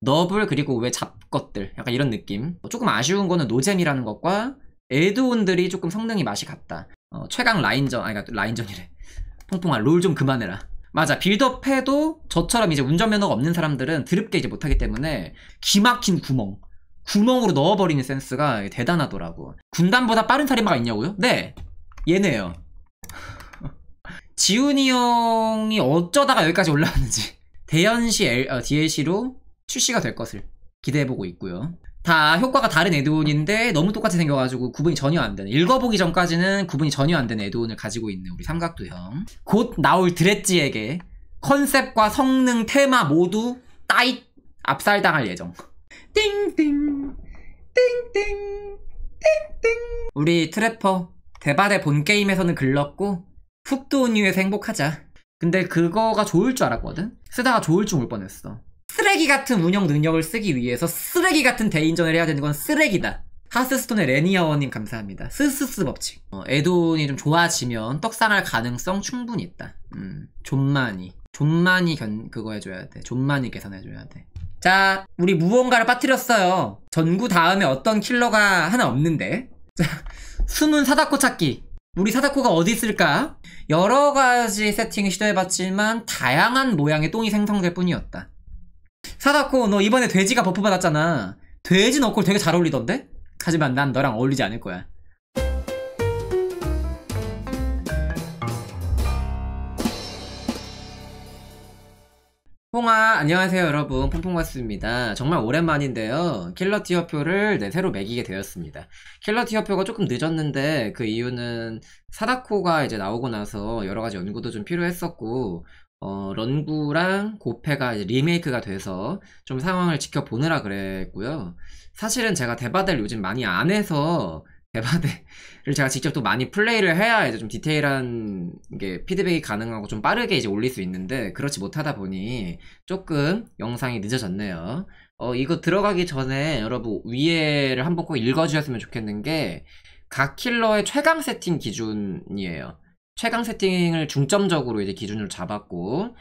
너블 그리고 왜 잡것들 약간 이런 느낌 뭐 조금 아쉬운 거는 노잼이라는 것과 에드온들이 조금 성능이 맛이 같다 어, 최강 라인전 아니 그러니까 라인전이래 퐁퐁아 롤 좀 그만해라 맞아 빌드업 해도 저처럼 이제 운전면허가 없는 사람들은 드럽게 이제 못하기 때문에 기막힌 구멍 구멍으로 넣어버리는 센스가 대단하더라고 군단보다 빠른 살인마가 있냐고요? 네 얘네요 지훈이 형이 어쩌다가 여기까지 올라왔는지 대현시 L, 어, DLC로 출시가 될 것을 기대해보고 있고요. 다 효과가 다른 에드온인데 너무 똑같이 생겨가지고 구분이 전혀 안 되는 읽어보기 전까지는 구분이 전혀 안 되는 에드온을 가지고 있는 우리 삼각도형 곧 나올 드레지에게 컨셉과 성능 테마 모두 따잇 압살당할 예정 띵띵 띵띵 띵띵 우리 트래퍼 대바대 본 게임에서는 글렀고 훅도 온유에서 행복하자 근데 그거가 좋을 줄 알았거든 쓰다가 좋을 줄몰 뻔했어 쓰레기 같은 운영 능력을 쓰기 위해서 쓰레기 같은 대인전을 해야 되는 건 쓰레기다. 하스스톤의 레니아워님 감사합니다. 스스스 법칙. 어, 에돈이 좀 좋아지면 떡상할 가능성 충분히 있다. 음, 존만이. 좀많이 견, 그거 해줘야 돼. 좀많이 계산해줘야 돼. 자, 우리 무언가를 빠뜨렸어요. 전구 다음에 어떤 킬러가 하나 없는데. 자, 숨은 사다코 찾기. 우리 사다코가 어디 있을까? 여러 가지 세팅을 시도해봤지만 다양한 모양의 똥이 생성될 뿐이었다. 사다코 너 이번에 돼지가 버프 받았잖아 돼지 너꼴 되게 잘 어울리던데? 하지만 난 너랑 어울리지 않을 거야 홍아 안녕하세요 여러분 퐁퐁스입니다 정말 오랜만인데요 킬러 티어표를 네, 새로 매기게 되었습니다 킬러 티어표가 조금 늦었는데 그 이유는 사다코가 이제 나오고 나서 여러가지 연구도 좀 필요했었고 어, 런구랑 고패가 리메이크가 돼서 좀 상황을 지켜보느라 그랬고요. 사실은 제가 대바델 요즘 많이 안 해서 대바델을 제가 직접 또 많이 플레이를 해야 이제 좀 디테일한 게 피드백이 가능하고 좀 빠르게 이제 올릴 수 있는데 그렇지 못하다 보니 조금 영상이 늦어졌네요. 어, 이거 들어가기 전에 여러분 위에를 한번 꼭 읽어주셨으면 좋겠는 게 각 킬러의 최강 세팅 기준이에요. 최강 세팅을 중점적으로 이제 기준으로 잡았고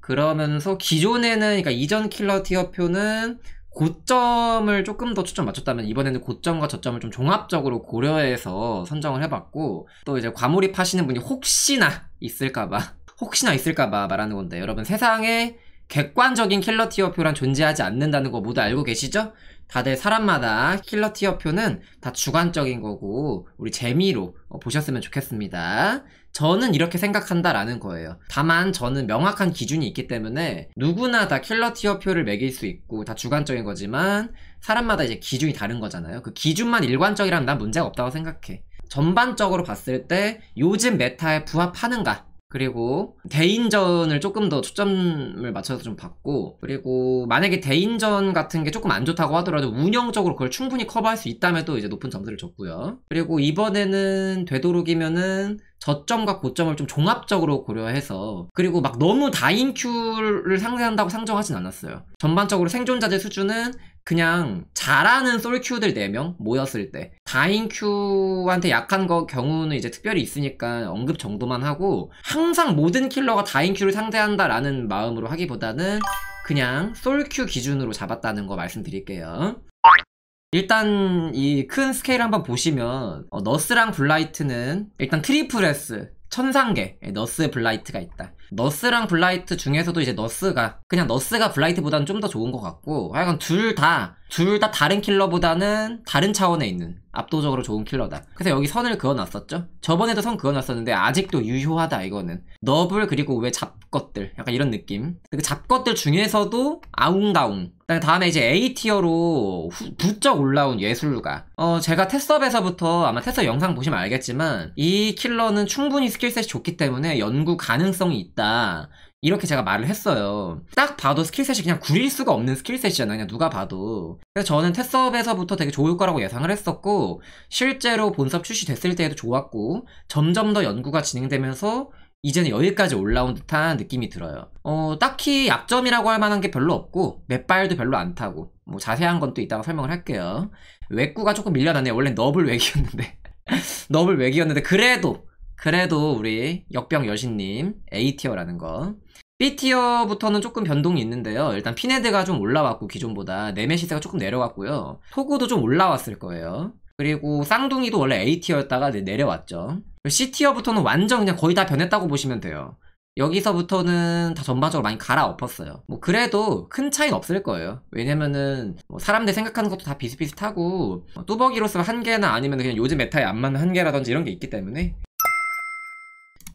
그러면서 기존에는 그러니까 이전 킬러 티어표는 고점을 조금 더 초점 맞췄다면 이번에는 고점과 저점을 좀 종합적으로 고려해서 선정을 해봤고 또 이제 과몰입하시는 분이 혹시나 있을까봐 혹시나 있을까봐 말하는 건데 여러분 세상에 객관적인 킬러 티어표란 존재하지 않는다는 거 모두 알고 계시죠? 다들 사람마다 킬러 티어표는 다 주관적인 거고 우리 재미로 어, 보셨으면 좋겠습니다. 저는 이렇게 생각한다라는 거예요. 다만 저는 명확한 기준이 있기 때문에 누구나 다 킬러 티어표를 매길 수 있고 다 주관적인 거지만 사람마다 이제 기준이 다른 거잖아요. 그 기준만 일관적이라면 난 문제가 없다고 생각해. 전반적으로 봤을 때 요즘 메타에 부합하는가 그리고 대인전을 조금 더 초점을 맞춰서 좀 봤고 그리고 만약에 대인전 같은 게 조금 안 좋다고 하더라도 운영적으로 그걸 충분히 커버할 수 있다면 또 이제 높은 점수를 줬고요 그리고 이번에는 되도록이면은 저점과 고점을 좀 종합적으로 고려해서 그리고 막 너무 다인큐를 상대한다고 상정하진 않았어요 전반적으로 생존자들 수준은 그냥 잘하는 솔큐들 4명 모였을 때 다인큐한테 약한 거 경우는 이제 특별히 있으니까 언급 정도만 하고 항상 모든 킬러가 다인큐를 상대한다라는 마음으로 하기보다는 그냥 솔큐 기준으로 잡았다는 거 말씀드릴게요. 일단 이 큰 스케일 한번 보시면 어, 너스랑 블라이트는 일단 트리플 S 천상계 예, 너스 블라이트가 있다 너스랑 블라이트 중에서도 이제 너스가 그냥 너스가 블라이트보다는 좀 더 좋은 것 같고 하여간 둘 다 둘 다 다른 킬러보다는 다른 차원에 있는 압도적으로 좋은 킬러다 그래서 여기 선을 그어놨었죠 저번에도 선 그어놨었는데 아직도 유효하다 이거는 너블 그리고 왜 잡것들 약간 이런 느낌 그 잡것들 중에서도 아웅다웅 다음에 이제 A티어로 후, 부쩍 올라온 예술가 어 제가 테스업에서부터 아마 테스업 영상 보시면 알겠지만 이 킬러는 충분히 스킬셋이 좋기 때문에 연구 가능성이 있다 있다. 이렇게 제가 말을 했어요. 딱 봐도 스킬셋이 그냥 구릴 수가 없는 스킬셋이잖아요. 그냥 누가 봐도. 그래서 저는 테스업에서부터 되게 좋을 거라고 예상을 했었고, 실제로 본섭 출시됐을 때에도 좋았고, 점점 더 연구가 진행되면서 이제는 여기까지 올라온 듯한 느낌이 들어요. 어, 딱히 약점이라고 할 만한 게 별로 없고, 맷발도 별로 안 타고, 뭐 자세한 건 또 이따가 설명을 할게요. 외구가 조금 밀려났네요 원래 너블 외기였는데. 너블 외기였는데, 그래도 그래도 우리 역병 여신님 A티어라는 거 B티어부터는 조금 변동이 있는데요. 일단 피네드가 좀 올라왔고 기존보다 네메시스가 조금 내려왔고요 토고도 좀 올라왔을 거예요. 그리고 쌍둥이도 원래 A티어였다가 내려왔죠. C티어부터는 완전 그냥 거의 다 변했다고 보시면 돼요. 여기서부터는 다 전반적으로 많이 갈아엎었어요. 뭐 그래도 큰 차이는 없을 거예요. 왜냐면은 뭐 사람들 생각하는 것도 다 비슷비슷하고 뭐 뚜벅이로서 한 개나 아니면 그냥 요즘 메타에 안 맞는 한 개라든지 이런 게 있기 때문에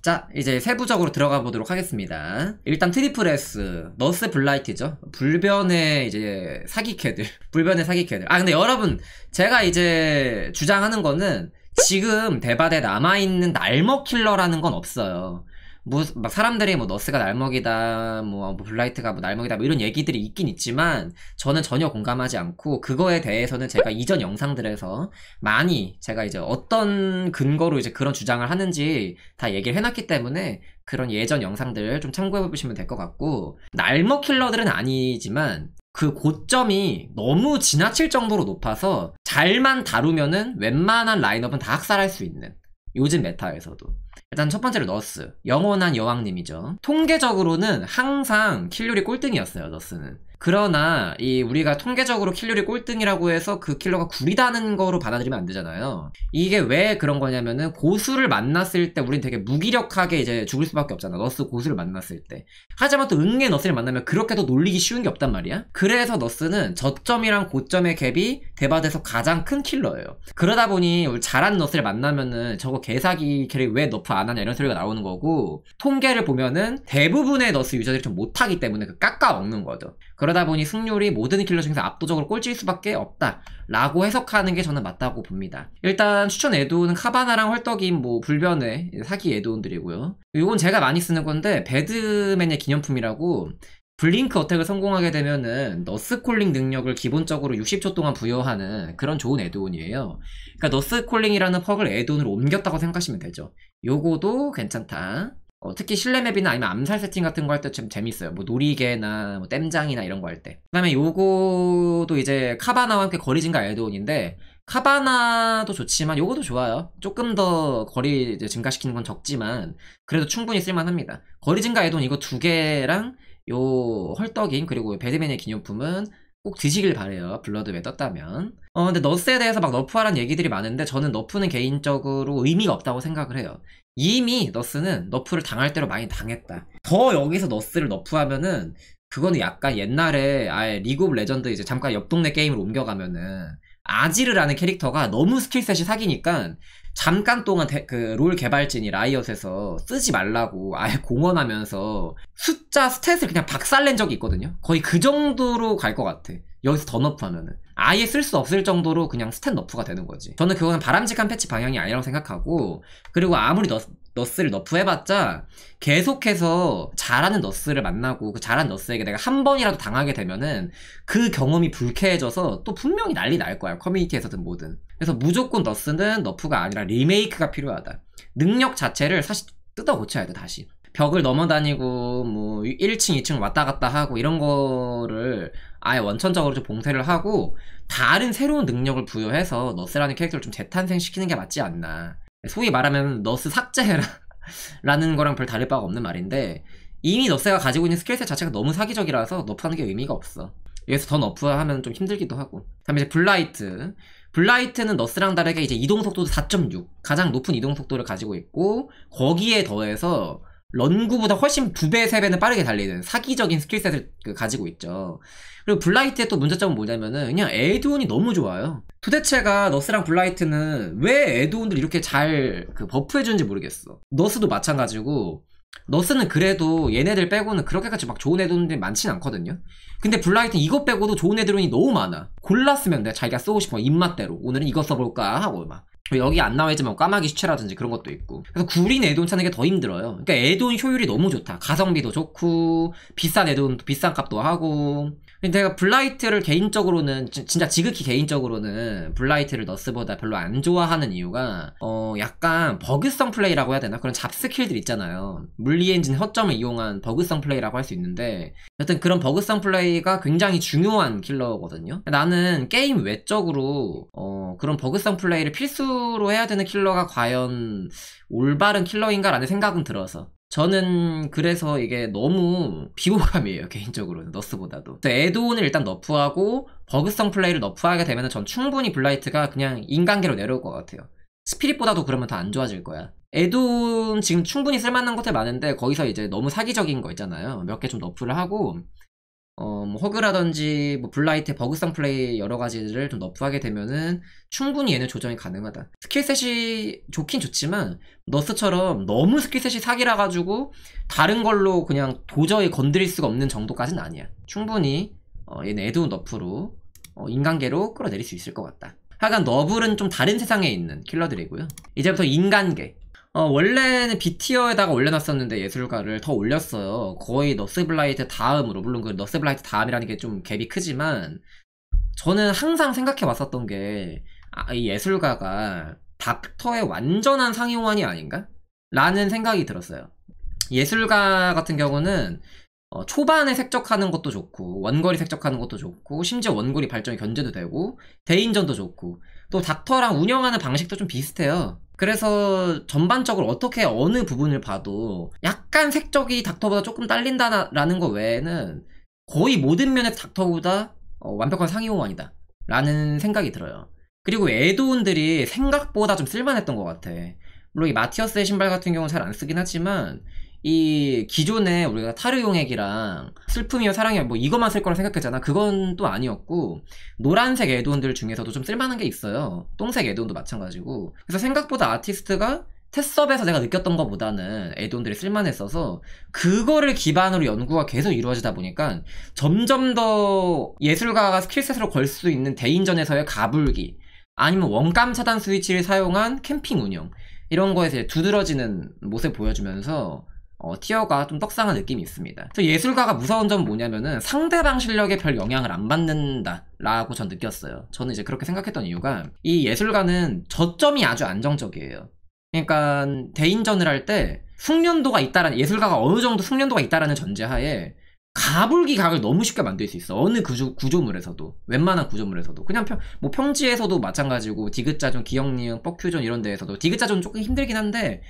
자 이제 세부적으로 들어가 보도록 하겠습니다 일단 트리플 S 너스 블라이트죠 불변의 이제 사기캐들 불변의 사기캐들 아 근데 여러분 제가 이제 주장하는 거는 지금 대바대 남아있는 날먹킬러라는 건 없어요 뭐, 막 사람들이 뭐 너스가 날먹이다, 뭐, 뭐 블라이트가 뭐 날먹이다, 뭐 이런 얘기들이 있긴 있지만 저는 전혀 공감하지 않고 그거에 대해서는 제가 이전 영상들에서 많이 제가 이제 어떤 근거로 이제 그런 주장을 하는지 다 얘기를 해놨기 때문에 그런 예전 영상들 좀 참고해 보시면 될 것 같고 날먹 킬러들은 아니지만 그 고점이 너무 지나칠 정도로 높아서 잘만 다루면은 웬만한 라인업은 다 학살할 수 있는 요즘 메타에서도 일단 첫 번째로 너스 영원한 여왕님이죠 통계적으로는 항상 킬률이 꼴등이었어요 너스는 그러나 이 우리가 통계적으로 킬률이 꼴등이라고 해서 그 킬러가 구리다는 거로 받아들이면 안 되잖아요. 이게 왜 그런 거냐면은 고수를 만났을 때 우린 되게 무기력하게 이제 죽을 수밖에 없잖아. 너스 고수를 만났을 때. 하지만 또 응애 너스를 만나면 그렇게도 놀리기 쉬운 게 없단 말이야. 그래서 너스는 저점이랑 고점의 갭이 대바드에서 가장 큰 킬러예요. 그러다 보니 우리 잘한 너스를 만나면은 저거 개사기 캐릭 왜 너프 안 하냐 이런 소리가 나오는 거고 통계를 보면은 대부분의 너스 유저들이 좀 못하기 때문에 그 깎아 먹는 거죠. 그러다 보니 승률이 모든 킬러 중에서 압도적으로 꼴찌일 수밖에 없다라고 해석하는 게 저는 맞다고 봅니다. 일단 추천 에드온은 카바나랑 헐떡인 뭐 불변의 사기 에드온들이고요. 이건 제가 많이 쓰는 건데 배드맨의 기념품이라고 블링크 어택을 성공하게 되면은 너스콜링 능력을 기본적으로 60초 동안 부여하는 그런 좋은 에드온이에요. 그러니까 너스콜링이라는 퍽을 에드온으로 옮겼다고 생각하시면 되죠. 요거도 괜찮다. 어, 특히 실내 맵이나 아니면 암살 세팅 같은 거 할 때 좀 재밌어요. 뭐 놀이개나 뭐 땜장이나 이런 거 할 때. 그다음에 요거도 이제 카바나와 함께 거리 증가 에드온인데 카바나도 좋지만 요거도 좋아요. 조금 더 거리 증가시키는 건 적지만 그래도 충분히 쓸만합니다. 거리 증가 에드온 이거 두 개랑 요헐떡인 그리고 배드맨의 기념품은 꼭 드시길 바래요. 블러드에 떴다면. 어 근데 너스에 대해서 막너프하라는 얘기들이 많은데 저는 너프는 개인적으로 의미가 없다고 생각을 해요. 이미 너스는 너프를 당할 대로 많이 당했다. 더 여기서 너스를 너프하면은 그거는 약간 옛날에 아예 리그 오브 레전드 이제 잠깐 옆 동네 게임을 옮겨가면은 아지르라는 캐릭터가 너무 스킬셋이 사기니까 잠깐 동안 그롤 개발진이 라이엇에서 쓰지 말라고 아예 공언하면서 숫자 스탯을 그냥 박살낸 적이 있거든요. 거의 그 정도로 갈 것 같아. 여기서 더 너프하면은 아예 쓸 수 없을 정도로 그냥 스탯 너프가 되는 거지. 저는 그거는 바람직한 패치 방향이 아니라고 생각하고 그리고 아무리 너, 너스를 너프해봤자 계속해서 잘하는 너스를 만나고 그 잘한 너스에게 내가 한 번이라도 당하게 되면은 그 경험이 불쾌해져서 또 분명히 난리 날 거야 커뮤니티에서든 뭐든 그래서 무조건 너스는 너프가 아니라 리메이크가 필요하다 능력 자체를 사실 뜯어 고쳐야 돼 다시 벽을 넘어다니고 뭐 1층 2층 왔다 갔다 하고 이런 거를 아예 원천적으로 좀 봉쇄를 하고 다른 새로운 능력을 부여해서 너스라는 캐릭터를 좀 재탄생시키는 게 맞지 않나 소위 말하면 너스 삭제해라 라는 거랑 별 다를 바가 없는 말인데 이미 너스가 가지고 있는 스킬셋 자체가 너무 사기적이라서 너프하는 게 의미가 없어 여기서 더 너프하면 좀 힘들기도 하고 다음에 이제 블라이트 블라이트는 너스랑 다르게 이제 이동 속도도 4.6 가장 높은 이동 속도를 가지고 있고 거기에 더해서 런구보다 훨씬 두 배, 세 배는 빠르게 달리는 사기적인 스킬셋을 그 가지고 있죠. 그리고 블라이트의 또 문제점은 뭐냐면은 그냥 에드온이 너무 좋아요. 도대체가 너스랑 블라이트는 왜 에드온들 이렇게 잘 그 버프해주는지 모르겠어. 너스도 마찬가지고 너스는 그래도 얘네들 빼고는 그렇게까지 막 좋은 애드온들이 많진 않거든요 근데 블라이트는 이것 빼고도 좋은 애드온이 너무 많아 골랐으면 내가 자기가 쓰고 싶어 입맛대로 오늘은 이거 써볼까 하고 막 여기 안 나와있지만 뭐 까마귀 시체라든지 그런 것도 있고 그래서 구린 애온 찾는 게 더 힘들어요 그러니까 애온 효율이 너무 좋다 가성비도 좋고 비싼 애도 비싼 값도 하고 근 내가 블라이트를 개인적으로는 진짜 지극히 개인적으로는 블라이트를 너스보다 별로 안 좋아하는 이유가 어 약간 버그성 플레이라고 해야 되나 그런 잡스킬들 있잖아요 물리 엔진 허점을 이용한 버그성 플레이라고 할 수 있는데 여튼 그런 버그성 플레이가 굉장히 중요한 킬러거든요 나는 게임 외적으로 어 그런 버그성 플레이를 필수로 해야 되는 킬러가 과연 올바른 킬러인가라는 생각은 들어서 저는 그래서 이게 너무 비호감이에요 개인적으로는 너스보다도 에드온을 일단 너프하고 버그성 플레이를 너프하게 되면 전 충분히 블라이트가 그냥 인간계로 내려올 것 같아요 스피릿보다도 그러면 더 안 좋아질 거야 에드온 지금 충분히 쓸만한 것들 많은데 거기서 이제 너무 사기적인 거 있잖아요 몇 개 좀 너프를 하고 어, 뭐 허그라든지 뭐 블라이트 버그성 플레이 여러 가지를 좀 너프하게 되면은 충분히 얘는 조정이 가능하다. 스킬셋이 좋긴 좋지만 너스처럼 너무 스킬셋이 사기라 가지고 다른 걸로 그냥 도저히 건드릴 수가 없는 정도까지는 아니야. 충분히 어, 얘는 에드온 너프로 어, 인간계로 끌어내릴 수 있을 것 같다. 하간 여 너블은 좀 다른 세상에 있는 킬러들이고요. 이제부터 인간계. 어, 원래는 B티어에다가 올려놨었는데 예술가를 더 올렸어요. 거의 너스블라이트 다음으로 물론 그 너스블라이트 다음이라는 게 좀 갭이 크지만 저는 항상 생각해 왔었던 게이 아, 예술가가 닥터의 완전한 상용호환이 아닌가? 라는 생각이 들었어요. 예술가 같은 경우는 어, 초반에 색적하는 것도 좋고 원거리 색적하는 것도 좋고 심지어 원거리 발전이 견제도 되고 대인전도 좋고 또 닥터랑 운영하는 방식도 좀 비슷해요. 그래서 전반적으로 어떻게 어느 부분을 봐도 약간 색적이 닥터보다 조금 딸린다라는 거 외에는 거의 모든 면에서 닥터보다 어, 완벽한 상위 호환이다 라는 생각이 들어요 그리고 에드온들이 생각보다 좀 쓸만했던 것 같아 물론 이 마티어스의 신발 같은 경우는 잘 안 쓰긴 하지만 이 기존에 우리가 타르용액이랑 슬픔이요 사랑이요 뭐 이것만 쓸 거라 생각했잖아 그건 또 아니었고 노란색 애드온들 중에서도 좀 쓸만한 게 있어요 똥색 애드온도 마찬가지고 그래서 생각보다 아티스트가 테스업에서 내가 느꼈던 것보다는 애드온들이 쓸만했어서 그거를 기반으로 연구가 계속 이루어지다 보니까 점점 더 예술가가 스킬셋으로 걸 수 있는 대인전에서의 가불기 아니면 원감 차단 스위치를 사용한 캠핑 운영 이런 거에서 두드러지는 모습 보여주면서 어, 티어가 좀 떡상한 느낌이 있습니다. 그래서 예술가가 무서운 점 뭐냐면은 상대방 실력에 별 영향을 안 받는다. 라고 전 느꼈어요. 저는 이제 그렇게 생각했던 이유가 이 예술가는 저점이 아주 안정적이에요. 그러니까 대인전을 할 때 숙련도가 있다라는 예술가가 어느 정도 숙련도가 있다라는 전제하에 가불기 각을 너무 쉽게 만들 수 있어. 어느 구조, 구조물에서도. 웬만한 구조물에서도. 그냥 평, 뭐 평지에서도 마찬가지고, 디귿자존, 기역니은, 뻑큐존 이런 데에서도. 디귿자존 조금 힘들긴 한데,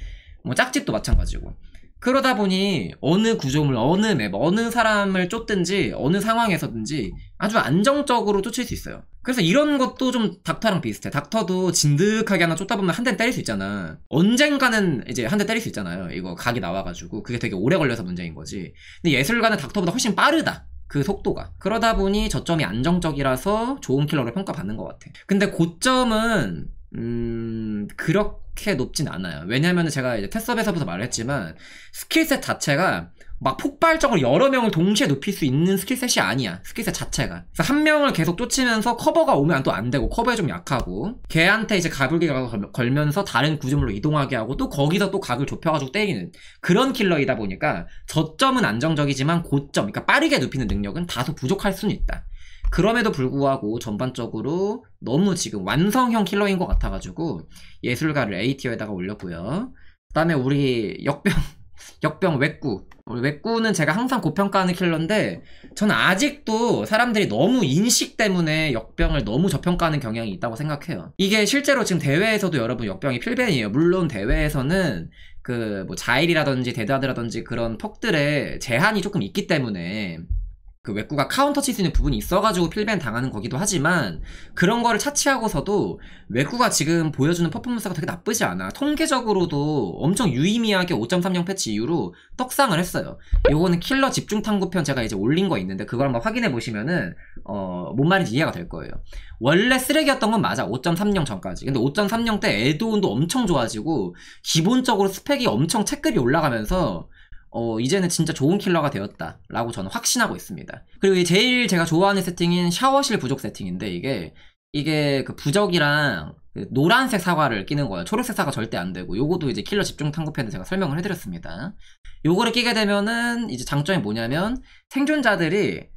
뭐짝짓도 마찬가지고. 그러다 보니 어느 구조물, 어느 맵, 어느 사람을 쫓든지 어느 상황에서든지 아주 안정적으로 쫓을 수 있어요. 그래서 이런 것도 좀 닥터랑 비슷해. 닥터도 진득하게 하나 쫓다 보면 한대는 때릴 수 있잖아. 언젠가는 이제 한 대 때릴 수 있잖아요. 이거 각이 나와가지고 그게 되게 오래 걸려서 문제인 거지. 근데 예술가는 닥터보다 훨씬 빠르다. 그 속도가. 그러다 보니 저점이 안정적이라서 좋은 킬러로 평가받는 것 같아. 근데 고점은 음 그렇게 그렇게 높진 않아요. 왜냐면 제가 이제 테스업에서부터 말했지만 스킬셋 자체가 막 폭발적으로 여러 명을 동시에 높일 수 있는 스킬셋이 아니야. 스킬셋 자체가. 그래서 한 명을 계속 쫓으면서 커버가 오면 또 안 되고 커버에 좀 약하고 걔한테 이제 가불기가 걸면서 다른 구조물로 이동하게 하고 또 거기서 또 각을 좁혀가지고 때리는 그런 킬러이다 보니까 저점은 안정적이지만 고점, 그러니까 빠르게 눕히는 능력은 다소 부족할 수는 있다. 그럼에도 불구하고 전반적으로 너무 지금 완성형 킬러인 것 같아가지고 예술가를 A티어에다가 올렸고요. 그 다음에 우리 역병 역병 외꾸 우리 외꾸는 제가 항상 고평가하는 킬러인데 저는 아직도 사람들이 너무 인식 때문에 역병을 너무 저평가하는 경향이 있다고 생각해요 이게 실제로 지금 대회에서도 여러분 역병이 필벤이에요 물론 대회에서는 그 뭐 자일이라든지 데드하드라든지 그런 퍽들의 제한이 조금 있기 때문에 그 외꾸가 카운터 칠 수 있는 부분이 있어가지고 필벤 당하는 거기도 하지만 그런 거를 차치하고서도 외꾸가 지금 보여주는 퍼포먼스가 되게 나쁘지 않아 통계적으로도 엄청 유의미하게 5.30 패치 이후로 떡상을 했어요 요거는 킬러 집중 탐구편 제가 이제 올린 거 있는데 그걸 한번 확인해 보시면은 어, 뭔 말인지 이해가 될 거예요 원래 쓰레기였던 건 맞아 5.30 전까지 근데 5.30 때애드온도 엄청 좋아지고 기본적으로 스펙이 엄청 체급이 올라가면서 어, 이제는 진짜 좋은 킬러가 되었다. 라고 저는 확신하고 있습니다. 그리고 제일 제가 좋아하는 세팅인 샤워실 부족 세팅인데, 이게, 이게 그 부적이랑 그 노란색 사과를 끼는 거예요. 초록색 사과 절대 안 되고, 요거도 이제 킬러 집중 탐구패드 제가 설명을 해드렸습니다. 요거를 끼게 되면은, 이제 장점이 뭐냐면, 생존자들이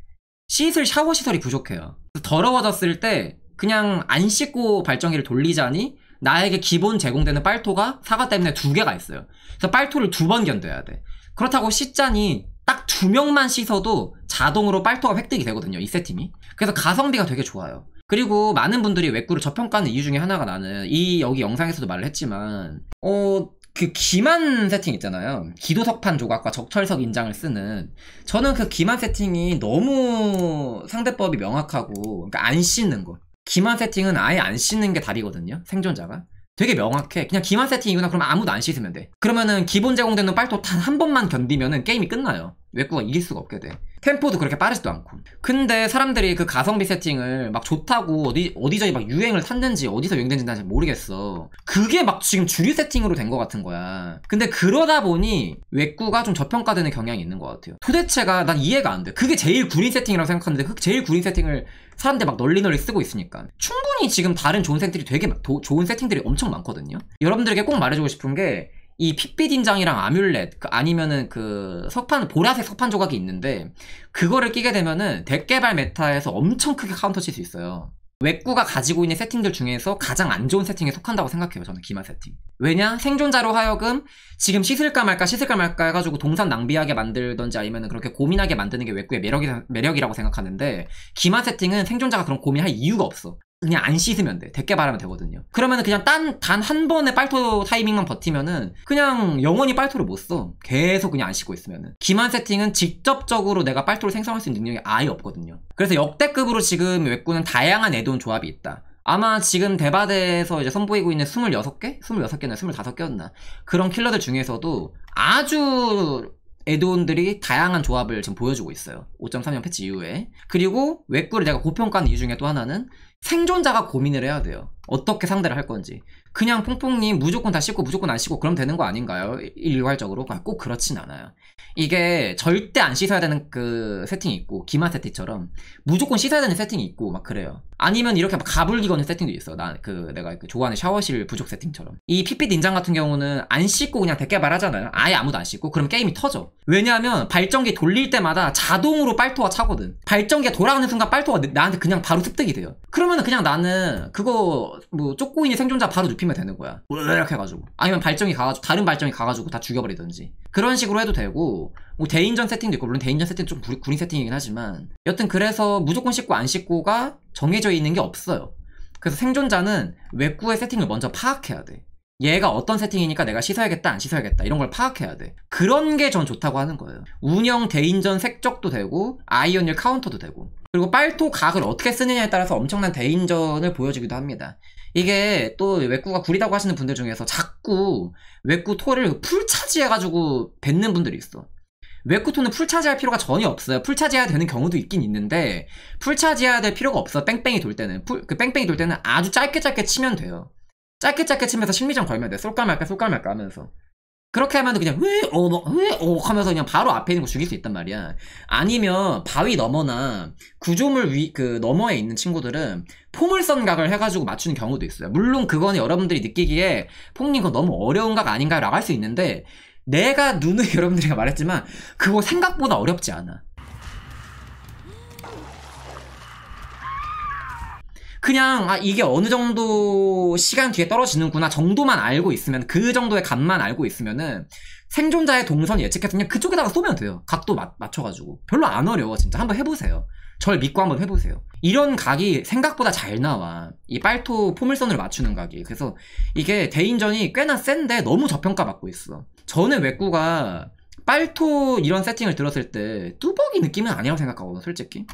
시슬 샤워 시설이 부족해요. 더러워졌을 때, 그냥 안 씻고 발전기를 돌리자니, 나에게 기본 제공되는 빨토가 사과 때문에 두 개가 있어요. 그래서 빨토를 두 번 견뎌야 돼. 그렇다고 씻잔이딱 두 명만 씻어도 자동으로 빨토가 획득이 되거든요 이 세팅이 그래서 가성비가 되게 좋아요 그리고 많은 분들이 웹꾸를 저평가하는 이유 중에 하나가 나는 이 여기 영상에서도 말을 했지만 어 그 기만 세팅 있잖아요 기도석판 조각과 적철석 인장을 쓰는 저는 그 기만 세팅이 너무 상대법이 명확하고 그러니까 안 씻는 거 기만 세팅은 아예 안 씻는 게다리거든요 생존자가 되게 명확해 그냥 기만 세팅이구나 그럼 아무도 안 씻으면 돼 그러면은 기본 제공되는 빨도 단한 번만 견디면은 게임이 끝나요 외꾸가 이길 수가 없게 돼 템포도 그렇게 빠르지도 않고 근데 사람들이 그 가성비 세팅을 막 좋다고 어디, 어디저기 막 유행을 탔는지 어디서 유행된지 난잘 모르겠어 그게 막 지금 주류 세팅으로 된 것 같은 거야 근데 그러다 보니 외꾸가 좀 저평가되는 경향이 있는 것 같아요 도대체가 난 이해가 안돼 그게 제일 구린 세팅이라고 생각하는데 그 제일 구린 세팅을 사람들 막 널리 널리 쓰고 있으니까 충분히 지금 다른 좋은 세팅들이 되게 도, 좋은 세팅들이 엄청 많거든요. 여러분들에게 꼭 말해주고 싶은 게 이 핏빛인장이랑 아뮬렛 그 아니면은 그 석판 보라색 석판 조각이 있는데 그거를 끼게 되면은 덱개발 메타에서 엄청 크게 카운터 칠 수 있어요. 외꾸가 가지고 있는 세팅들 중에서 가장 안 좋은 세팅에 속한다고 생각해요. 저는 기마 세팅. 왜냐? 생존자로 하여금 지금 씻을까 말까 씻을까 말까 해가지고 동산 낭비하게 만들던지 아니면 그렇게 고민하게 만드는 게 외꾸의 매력이, 매력이라고 생각하는데 기마 세팅은 생존자가 그런 고민할 이유가 없어. 그냥 안 씻으면 돼. 대게 바르면 되거든요. 그러면 그냥 단단한 번의 빨토 타이밍만 버티면은 그냥 영원히 빨토를 못 써. 계속 그냥 안 씻고 있으면은. 기만 세팅은 직접적으로 내가 빨토를 생성할 수 있는 능력이 아예 없거든요. 그래서 역대급으로 지금 웹군은 다양한 애돈 조합이 있다. 아마 지금 대바대에서 이제 선보이고 있는 26개? 26개나 25개였나? 그런 킬러들 중에서도 아주 에드온들이 다양한 조합을 지금 보여주고 있어요. 5 3 0 패치 이후에. 그리고 웹구를 내가 고평가하는 이유 중에 또 하나는 생존자가 고민을 해야 돼요. 어떻게 상대를 할 건지. 그냥 퐁퐁님 무조건 다 씻고 무조건 안 씻고 그럼 되는 거 아닌가요? 일괄적으로? 꼭 그렇진 않아요. 이게 절대 안 씻어야 되는 그 세팅이 있고, 기마 세팅처럼 무조건 씻어야 되는 세팅이 있고, 막 그래요. 아니면 이렇게 가불기거는 세팅도 있어. 난그 내가 그 좋아하는 샤워실 부족 세팅처럼. 이 핏빛 인장 같은 경우는 안 씻고 그냥 대개발 하잖아요. 아예 아무도 안 씻고 그럼 게임이 터져. 왜냐하면 발전기 돌릴 때마다 자동으로 빨토가 차거든. 발전기 돌아가는 순간 빨토가 나한테 그냥 바로 습득이 돼요. 그러면 그냥 나는 그거 뭐 쫓고 있는 생존자 바로 눕히면 되는 거야. 이렇게 해가지고. 아니면 발전기 가가지고 다른 발전기 가가지고 다 죽여버리든지. 그런 식으로 해도 되고 뭐 대인전 세팅도 있고 물론 대인전 세팅 은좀 구린, 세팅이긴 하지만 여튼 그래서 무조건 씻고 안 씻고가 정해져 있는 게 없어요. 그래서 생존자는 외구의 세팅을 먼저 파악해야 돼. 얘가 어떤 세팅이니까 내가 씻어야겠다 안 씻어야겠다 이런 걸 파악해야 돼 그런 게 전 좋다고 하는 거예요 운영 대인전 색적도 되고 아이언율 카운터도 되고 그리고 빨토 각을 어떻게 쓰느냐에 따라서 엄청난 대인전을 보여주기도 합니다 이게 또외구가 구리다고 하시는 분들 중에서 자꾸 외구 토를 풀 차지해가지고 뱉는 분들이 있어. 외구토는풀 차지할 필요가 전혀 없어요. 풀 차지해야 되는 경우도 있긴 있는데 풀 차지해야 될 필요가 없어. 뺑뺑이 돌 때는 풀, 그 뺑뺑이 돌 때는 아주 짧게 짧게 치면 돼요. 짧게 짧게 치면서 심리전 걸면 돼. 쏠까 말까 쏠까 말까 하면서. 그렇게 하면 그냥 왜어뭐왜어 어, 하면서 그냥 바로 앞에 있는 거 죽일 수 있단 말이야. 아니면 바위 너머나 구조물 위그 너머에 있는 친구들은 포물선각을 해가지고 맞추는 경우도 있어요. 물론 그건 여러분들이 느끼기에 폭님 그거 너무 어려운 각아닌가라고할 수 있는데 내가 눈을 여러분들이 말했지만 그거 생각보다 어렵지 않아. 그냥 아 이게 어느 정도 시간 뒤에 떨어지는구나 정도만 알고 있으면 그 정도의 값만 알고 있으면은 생존자의 동선 예측해서 그냥 그쪽에다가 쏘면 돼요. 각도 맞, 맞춰가지고 별로 안 어려워 진짜 한번 해보세요. 절 믿고 한번 해보세요. 이런 각이 생각보다 잘 나와. 이 빨토 포물선을 맞추는 각이. 그래서 이게 대인전이 꽤나 센데 너무 저평가받고 있어. 저는 외꾸가 빨토 이런 세팅을 들었을 때 뚜벅이 느낌은 아니라고 생각하거든 솔직히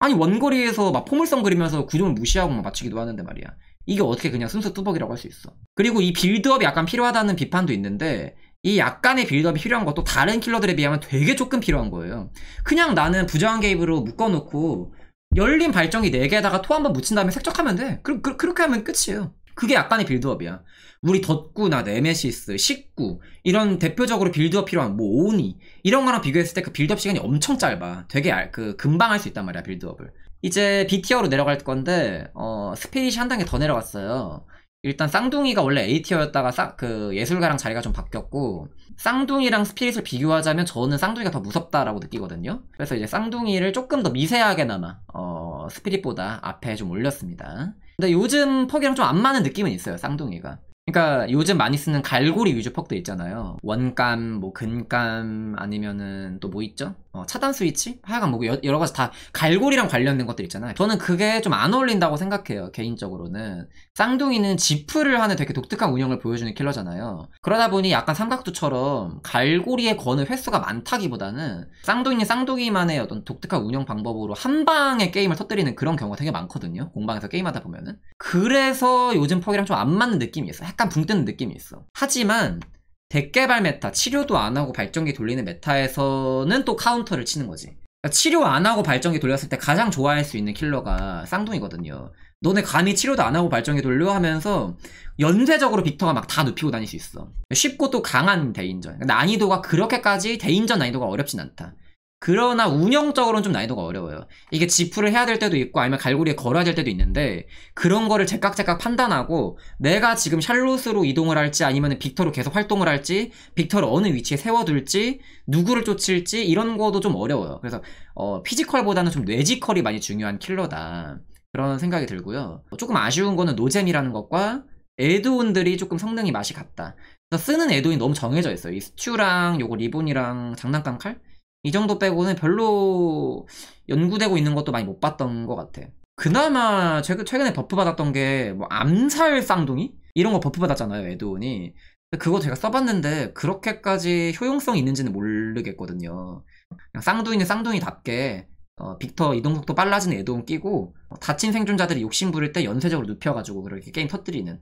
아니 원거리에서 막 포물선 그리면서 구조물 무시하고 막 맞추기도 하는데 말이야 이게 어떻게 그냥 순수 뚜벅이라고 할 수 있어 그리고 이 빌드업이 약간 필요하다는 비판도 있는데 이 약간의 빌드업이 필요한 것도 다른 킬러들에 비하면 되게 조금 필요한 거예요 그냥 나는 부정한 개입으로 묶어놓고 열린 발정이 4개에다가 토한번 묻힌 다음에 색적하면 돼 그, 그, 그렇게 하면 끝이에요 그게 약간의 빌드업이야. 우리 덕구나 네메시스, 식구 이런 대표적으로 빌드업 필요한 뭐 오니 이런 거랑 비교했을 때 그 빌드업 시간이 엄청 짧아. 되게 그 금방 할 수 있단 말이야 빌드업을. 이제 B티어로 내려갈 건데 어, 스페이시 한 단계 더 내려갔어요. 일단 쌍둥이가 원래 A티어였다가 싸, 그 예술가랑 자리가 좀 바뀌었고 쌍둥이랑 스피릿을 비교하자면 저는 쌍둥이가 더 무섭다라고 느끼거든요 그래서 이제 쌍둥이를 조금 더 미세하게나마 어, 스피릿보다 앞에 좀 올렸습니다 근데 요즘 퍽이랑 좀 안 맞는 느낌은 있어요 쌍둥이가 그러니까 요즘 많이 쓰는 갈고리 위주 퍽도 있잖아요 원감 뭐 근감 아니면은 또 뭐 있죠 어, 차단 스위치? 하여간 뭐 여러 가지 다 갈고리랑 관련된 것들 있잖아요. 저는 그게 좀 안 어울린다고 생각해요. 개인적으로는 쌍둥이는 지프를 하는 되게 독특한 운영을 보여주는 킬러잖아요. 그러다 보니 약간 삼각두처럼 갈고리에 거는 횟수가 많다기보다는 쌍둥이는 쌍둥이만의 어떤 독특한 운영 방법으로 한 방에 게임을 터뜨리는 그런 경우가 되게 많거든요. 공방에서 게임하다 보면은 그래서 요즘 퍽이랑 좀 안 맞는 느낌이 있어. 약간 붕 뜨는 느낌이 있어. 하지만 대개발 메타, 치료도 안 하고 발전기 돌리는 메타에서는 또 카운터를 치는 거지. 그러니까 치료 안 하고 발전기 돌렸을 때 가장 좋아할 수 있는 킬러가 쌍둥이거든요. 너네 감히 치료도 안 하고 발전기 돌려 하면서 연쇄적으로 빅터가 막 다 눕히고 다닐 수 있어. 쉽고 또 강한 대인전. 난이도가 그렇게까지 대인전 난이도가 어렵진 않다. 그러나 운영적으로는 좀 난이도가 어려워요. 이게 지프를 해야 될 때도 있고 아니면 갈고리에 걸어야 될 때도 있는데 그런 거를 제깍제깍 판단하고 내가 지금 샬롯으로 이동을 할지 아니면 빅터로 계속 활동을 할지 빅터를 어느 위치에 세워둘지 누구를 쫓을지 이런 것도좀 어려워요. 그래서 어, 피지컬보다는 좀 뇌지컬이 많이 중요한 킬러다 그런 생각이 들고요. 뭐 조금 아쉬운 거는 노잼이라는 것과 에드온들이 조금 성능이 맛이 같다. 쓰는 에드온이 너무 정해져 있어요. 이 스튜랑 요거 리본이랑 장난감 칼? 이 정도 빼고는 별로 연구되고 있는 것도 많이 못 봤던 것 같아. 그나마 최근, 최근에 버프 받았던 게 뭐 암살 쌍둥이? 이런 거 버프 받았잖아요, 에드온이. 그거 제가 써봤는데 그렇게까지 효용성이 있는지는 모르겠거든요. 그냥 쌍둥이는 쌍둥이답게 어, 빅터 이동속도 빨라지는 에드온 끼고 어, 다친 생존자들이 욕심 부릴 때 연쇄적으로 눕혀가지고 그렇게 게임 터뜨리는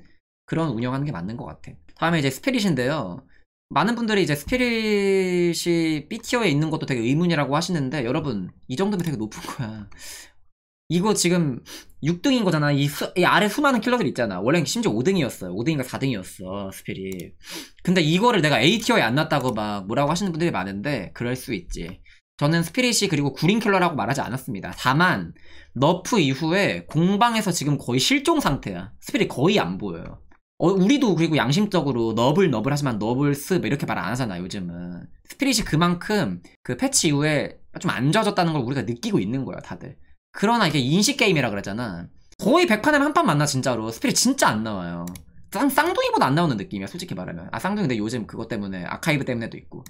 그런 운영하는 게 맞는 것 같아. 다음에 이제 스페릿인데요. 많은 분들이 이제 스피릿이 B티어에 있는 것도 되게 의문이라고 하시는데 여러분 이 정도면 되게 높은 거야 이거 지금 6등인 거잖아 이, 수, 이 아래 수많은 킬러들 있잖아 원래 심지어 5등이었어 요 5등인가 4등이었어 스피릿 근데 이거를 내가 A티어에 안 놨다고 막 뭐라고 하시는 분들이 많은데 그럴 수 있지 저는 스피릿이 그리고 구린 킬러라고 말하지 않았습니다 다만 너프 이후에 공방에서 지금 거의 실종 상태야 스피릿 거의 안 보여요 어, 우리도 그리고 양심적으로 너블 너블 하지만 너블 습 이렇게 말 안 하잖아 요즘은 스피릿이 그만큼 그 패치 이후에 좀 안 좋아졌다는 걸 우리가 느끼고 있는 거야 다들 그러나 이게 인식 게임이라 그러잖아 거의 백판에한 판 만나 진짜로 스피릿 진짜 안 나와요 쌍, 쌍둥이보다 안 나오는 느낌이야 솔직히 말하면 아 쌍둥이 근데 요즘 그것 때문에 아카이브 때문에도 있고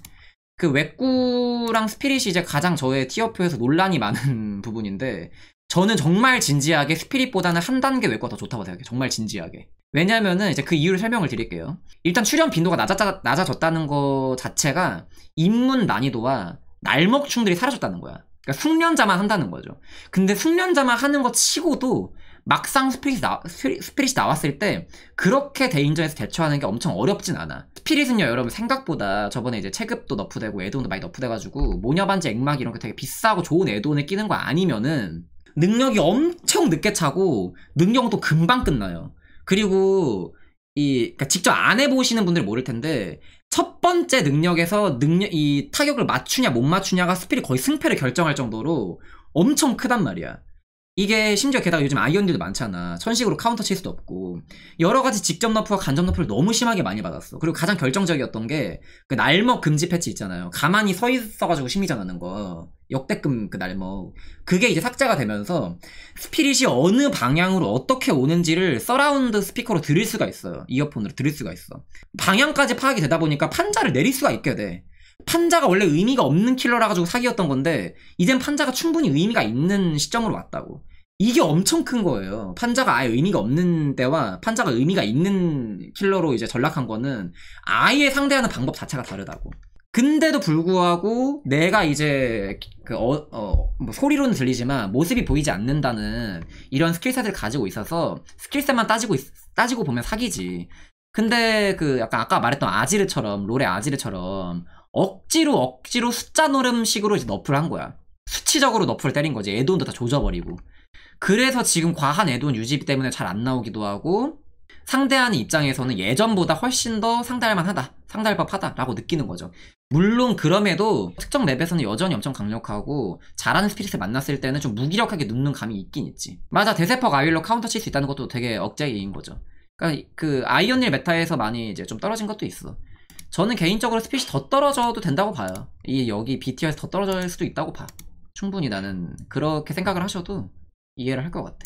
그 외꾸랑 스피릿이 이제 가장 저의 티어표에서 논란이 많은 부분인데 저는 정말 진지하게 스피릿보다는 한 단계 외과 더 좋다고 생각해요. 정말 진지하게. 왜냐면은 이제 그 이유를 설명을 드릴게요. 일단 출연 빈도가 낮아, 낮아졌다는 거 자체가 입문 난이도와 날먹충들이 사라졌다는 거야. 그러니까 숙련자만 한다는 거죠. 근데 숙련자만 하는 거 치고도 막상 스피릿이, 나, 스피릿이 나왔을 때 그렇게 대인전에서 대처하는 게 엄청 어렵진 않아. 스피릿은요 여러분 생각보다 저번에 이제 체급도 너프되고 애돈도 많이 너프돼가지고 모녀반지 액막 이런 게 되게 비싸고 좋은 애돈을 끼는 거 아니면은 능력이 엄청 늦게 차고 능력은 또 금방 끝나요. 그리고 이 그러니까 직접 안 해보시는 분들 모를 텐데 첫 번째 능력에서 능력 이 타격을 맞추냐 못 맞추냐가 스피이 거의 승패를 결정할 정도로 엄청 크단 말이야. 이게 심지어 게다가 요즘 아이언들도 많잖아. 천식으로 카운터 체이스도 없고 여러 가지 직접 너프와 간접 너프를 너무 심하게 많이 받았어. 그리고 가장 결정적이었던 게 그 날먹 금지 패치 있잖아요. 가만히 서 있어가지고 심리전 하는 거 역대급 그 날먹 그게 이제 삭제가 되면서 스피릿이 어느 방향으로 어떻게 오는지를 서라운드 스피커로 들을 수가 있어요. 이어폰으로 들을 수가 있어. 방향까지 파악이 되다 보니까 판자를 내릴 수가 있게 돼. 판자가 원래 의미가 없는 킬러라 가지고 사기였던 건데 이젠 판자가 충분히 의미가 있는 시점으로 왔다고. 이게 엄청 큰 거예요. 판자가 아예 의미가 없는 때와 판자가 의미가 있는 킬러로 이제 전락한 거는 아예 상대하는 방법 자체가 다르다고. 근데도 불구하고 내가 이제 그 어, 어, 뭐 소리로는 들리지만 모습이 보이지 않는다는 이런 스킬셋을 가지고 있어서 스킬셋만 따지고 있, 따지고 보면 사기지. 근데 그 약간 아까 말했던 아지르처럼 롤의 아지르처럼 억지로 억지로 숫자 노름식으로 이제 너프를 한 거야. 수치적으로 너프를 때린 거지. 에드온도 다 조져버리고. 그래서 지금 과한 애돈 유지 때문에 잘 안 나오기도 하고 상대하는 입장에서는 예전보다 훨씬 더 상대할 만하다 상대할 법하다라고 느끼는 거죠 물론 그럼에도 특정 맵에서는 여전히 엄청 강력하고 잘하는 스피릿을 만났을 때는 좀 무기력하게 눕는 감이 있긴 있지 맞아 대세퍼 아일로 카운터 칠 수 있다는 것도 되게 억제인 거죠 그러니까 그아이언닐 메타에서 많이 이제 좀 떨어진 것도 있어 저는 개인적으로 스피릿이 더 떨어져도 된다고 봐요 이 여기 BTR에서 더 떨어질 수도 있다고 봐 충분히 나는 그렇게 생각을 하셔도 이해를 할 것 같아.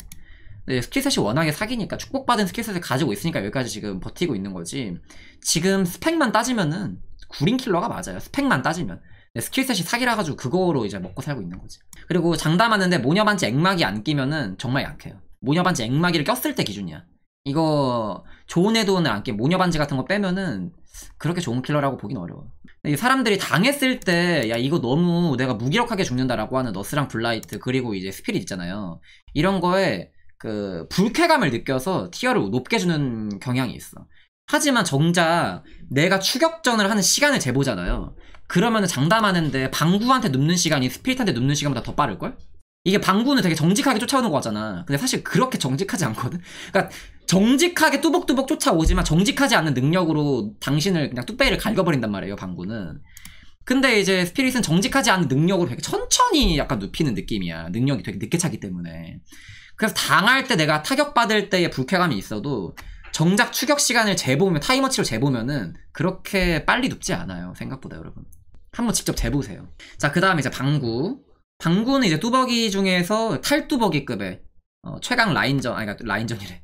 네, 스킬셋이 워낙에 사기니까 축복받은 스킬셋을 가지고 있으니까 여기까지 지금 버티고 있는 거지 지금 스펙만 따지면은 구린킬러가 맞아요 스펙만 따지면 스킬셋이 사기라 가지고 그거로 이제 먹고 살고 있는 거지 그리고 장담하는데 모녀 반지 액막이 안 끼면은 정말 약해요 모녀 반지 액막이를 꼈을 때 기준이야 이거 좋은 애도는 안 끼면 모녀 반지 같은 거 빼면은 그렇게 좋은 킬러라고 보긴 어려워 사람들이 당했을 때 야 이거 너무 내가 무기력하게 죽는다라고 하는 너스랑 블라이트 그리고 이제 스피릿 있잖아요 이런 거에 그 불쾌감을 느껴서 티어를 높게 주는 경향이 있어 하지만 정작 내가 추격전을 하는 시간을 재보잖아요 그러면 장담하는데 방구한테 눕는 시간이 스피릿한테 눕는 시간보다 더 빠를걸? 이게 방구는 되게 정직하게 쫓아오는 거 같잖아 근데 사실 그렇게 정직하지 않거든 그러니까 정직하게 뚜벅뚜벅 쫓아오지만 정직하지 않은 능력으로 당신을 그냥 뚝배기를 갈겨버린단 말이에요 방구는 근데 이제 스피릿은 정직하지 않은 능력으로 되게 천천히 약간 눕히는 느낌이야 능력이 되게 늦게 차기 때문에 그래서 당할 때 내가 타격받을 때의 불쾌감이 있어도 정작 추격 시간을 재보면 타이머치로 재보면은 그렇게 빨리 눕지 않아요 생각보다 여러분 한번 직접 재보세요 자그 다음에 이제 방구 방구는 이제 뚜벅이 중에서 탈뚜벅이급의 어, 최강 라인전 아니 그러니까 라인전이래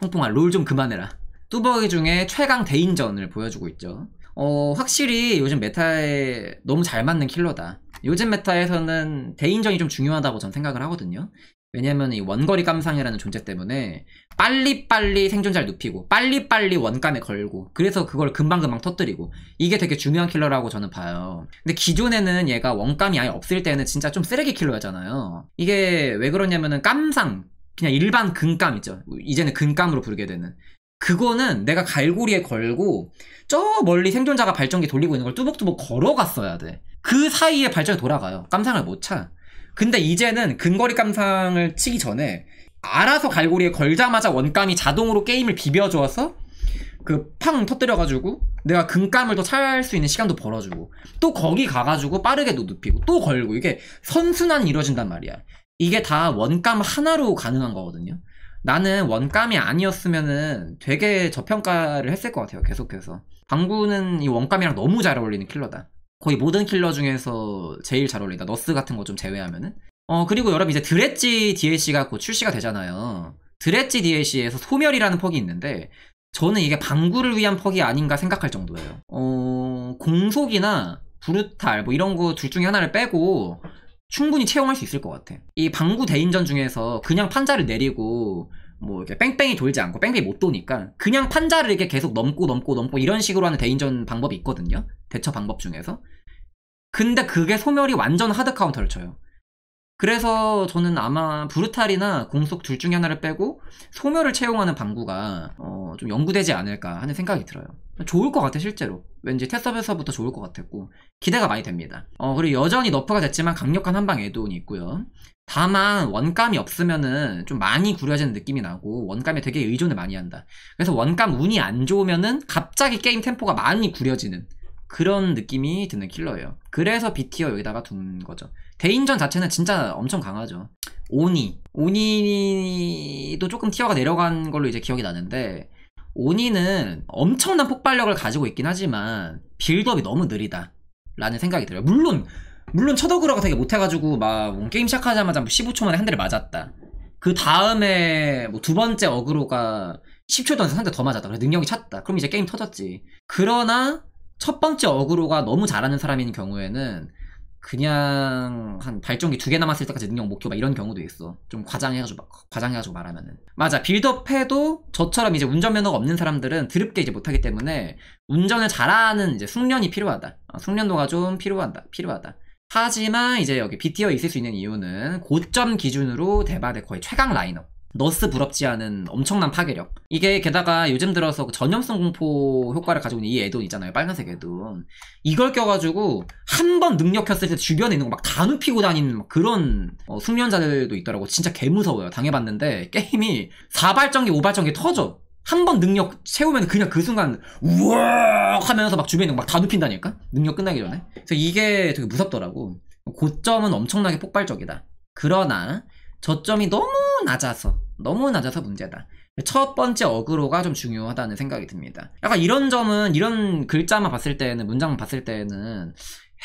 퐁퐁아 롤 좀 그만해라 뚜벅이 중에 최강 대인전을 보여주고 있죠 어, 확실히 요즘 메타에 너무 잘 맞는 킬러다 요즘 메타에서는 대인전이 좀 중요하다고 전 생각을 하거든요 왜냐면 이 원거리 감상이라는 존재 때문에 빨리빨리 생존자를 눕히고 빨리빨리 원감에 걸고 그래서 그걸 금방금방 터뜨리고 이게 되게 중요한 킬러라고 저는 봐요 근데 기존에는 얘가 원감이 아예 없을 때는 진짜 좀 쓰레기 킬러였잖아요 이게 왜 그러냐면은 감상 그냥 일반 금감 있죠. 이제는 금감으로 부르게 되는. 그거는 내가 갈고리에 걸고 저 멀리 생존자가 발전기 돌리고 있는 걸 뚜벅뚜벅 걸어갔어야 돼. 그 사이에 발전이 돌아가요. 깜상을 못 차. 근데 이제는 근거리 깜상을 치기 전에 알아서 갈고리에 걸자마자 원감이 자동으로 게임을 비벼줘서 그 팡 터뜨려가지고 내가 금감을 더찰수 있는 시간도 벌어주고 또 거기 가가지고 빠르게 도 눕히고 또 걸고 이게 선순환이 이루어진단 말이야. 이게 다 원감 하나로 가능한 거거든요. 나는 원감이 아니었으면은 되게 저평가를 했을 것 같아요. 계속해서. 방구는 이 원감이랑 너무 잘 어울리는 킬러다. 거의 모든 킬러 중에서 제일 잘 어울린다. 너스 같은 거 좀 제외하면은. 어, 그리고 여러분 이제 드레지 DLC가 곧 출시가 되잖아요. 드레지 DLC에서 소멸이라는 퍽이 있는데 저는 이게 방구를 위한 퍽이 아닌가 생각할 정도예요. 어, 공속이나 브루탈 뭐 이런 거 둘 중에 하나를 빼고 충분히 채용할 수 있을 것 같아. 이 방구 대인전 중에서 그냥 판자를 내리고 뭐 이렇게 뺑뺑이 돌지 않고 뺑뺑이 못 도니까 그냥 판자를 이렇게 계속 넘고 넘고 넘고 이런 식으로 하는 대인전 방법이 있거든요. 대처 방법 중에서. 근데 그게 소멸이 완전 하드 카운터를 쳐요. 그래서 저는 아마 브루탈이나 공속 둘 중에 하나를 빼고 소멸을 채용하는 방구가 어, 좀 연구되지 않을까 하는 생각이 들어요. 좋을 것 같아 실제로. 왠지 테스업에서부터 좋을 것 같았고 기대가 많이 됩니다. 어, 그리고 여전히 너프가 됐지만 강력한 한방 에드온이 있고요. 다만 원감이 없으면은 좀 많이 구려지는 느낌이 나고 원감에 되게 의존을 많이 한다. 그래서 원감 운이 안 좋으면은 갑자기 게임 템포가 많이 구려지는 그런 느낌이 드는 킬러예요. 그래서 B티어 여기다가 둔 거죠. 대인전 자체는 진짜 엄청 강하죠. 오니. 오니도 조금 티어가 내려간 걸로 이제 기억이 나는데, 오니는 엄청난 폭발력을 가지고 있긴 하지만, 빌드업이 너무 느리다. 라는 생각이 들어요. 물론, 물론 첫어그로가 되게 못해가지고, 막, 뭐 게임 시작하자마자 15초 뭐 만에 한 대를 맞았다. 그 다음에, 뭐두 번째 어그로가 10초 전에 한대 더 맞았다. 그래 서 능력이 찼다. 그럼 이제 게임 터졌지. 그러나, 첫 번째 어그로가 너무 잘하는 사람인 경우에는 그냥 한 발전기 두 개 남았을 때까지 능력 못 키워 이런 경우도 있어 좀 과장해가지고 과장해가지고 말하면은 맞아 빌드업해도 저처럼 이제 운전면허가 없는 사람들은 드럽게 이제 못하기 때문에 운전을 잘하는 이제 숙련이 필요하다 어, 숙련도가 좀 필요하다 필요하다 하지만 이제 여기 b t 어 있을 수 있는 이유는 고점 기준으로 대박대 거의 최강 라인업 너스 부럽지 않은 엄청난 파괴력 이게 게다가 요즘 들어서 그 전염성 공포 효과를 가지고 있는 이 애돈 있잖아요 빨간색 애돈 이걸 껴가지고 한 번 능력 켰을 때 주변에 있는 거 막 다 눕히고 다니는 그런 어, 숙련자들도 있더라고 진짜 개무서워요 당해봤는데 게임이 4발전기 5발전기 터져 한 번 능력 채우면 그냥 그 순간 우와 하면서 막 주변에 있는 거막다 눕힌다니까 능력 끝나기 전에 그래서 이게 되게 무섭더라고 고점은 엄청나게 폭발적이다 그러나 저점이 너무 너무 낮아서 너무 낮아서 문제다. 첫 번째 어그로가 좀 중요하다는 생각이 듭니다. 약간 이런 점은 이런 글자만 봤을 때는 문장 만 봤을 때는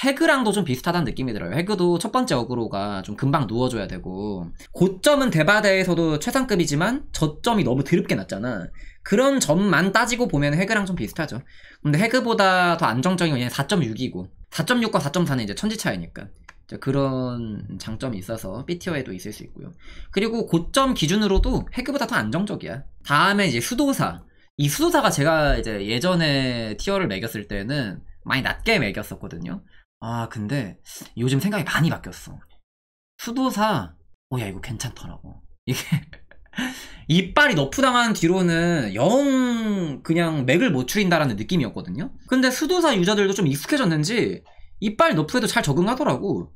해그랑도 좀 비슷하다는 느낌이 들어요. 해그도 첫 번째 어그로가 좀 금방 누워줘야 되고 고점은 대바대에서도 최상급이지만 저점이 너무 드럽게 났잖아. 그런 점만 따지고 보면 해그랑 좀 비슷하죠. 근데 해그보다 더 안정적인 건 4.6이고 4.6과 4.4는 이제 천지 차이니까 그런 장점이 있어서 B티어에도 있을 수 있고요. 그리고 고점 기준으로도 해크보다 더 안정적이야. 다음에 이제 수도사. 이 수도사가 제가 이제 예전에 티어를 매겼을 때는 많이 낮게 매겼었거든요. 아, 근데 요즘 생각이 많이 바뀌었어. 수도사, 어, 야, 이거 괜찮더라고. 이게. 이빨이 너프당한 뒤로는 영 그냥 맥을 못 추린다라는 느낌이었거든요. 근데 수도사 유저들도 좀 익숙해졌는지 이빨 너프에도 잘 적응하더라고.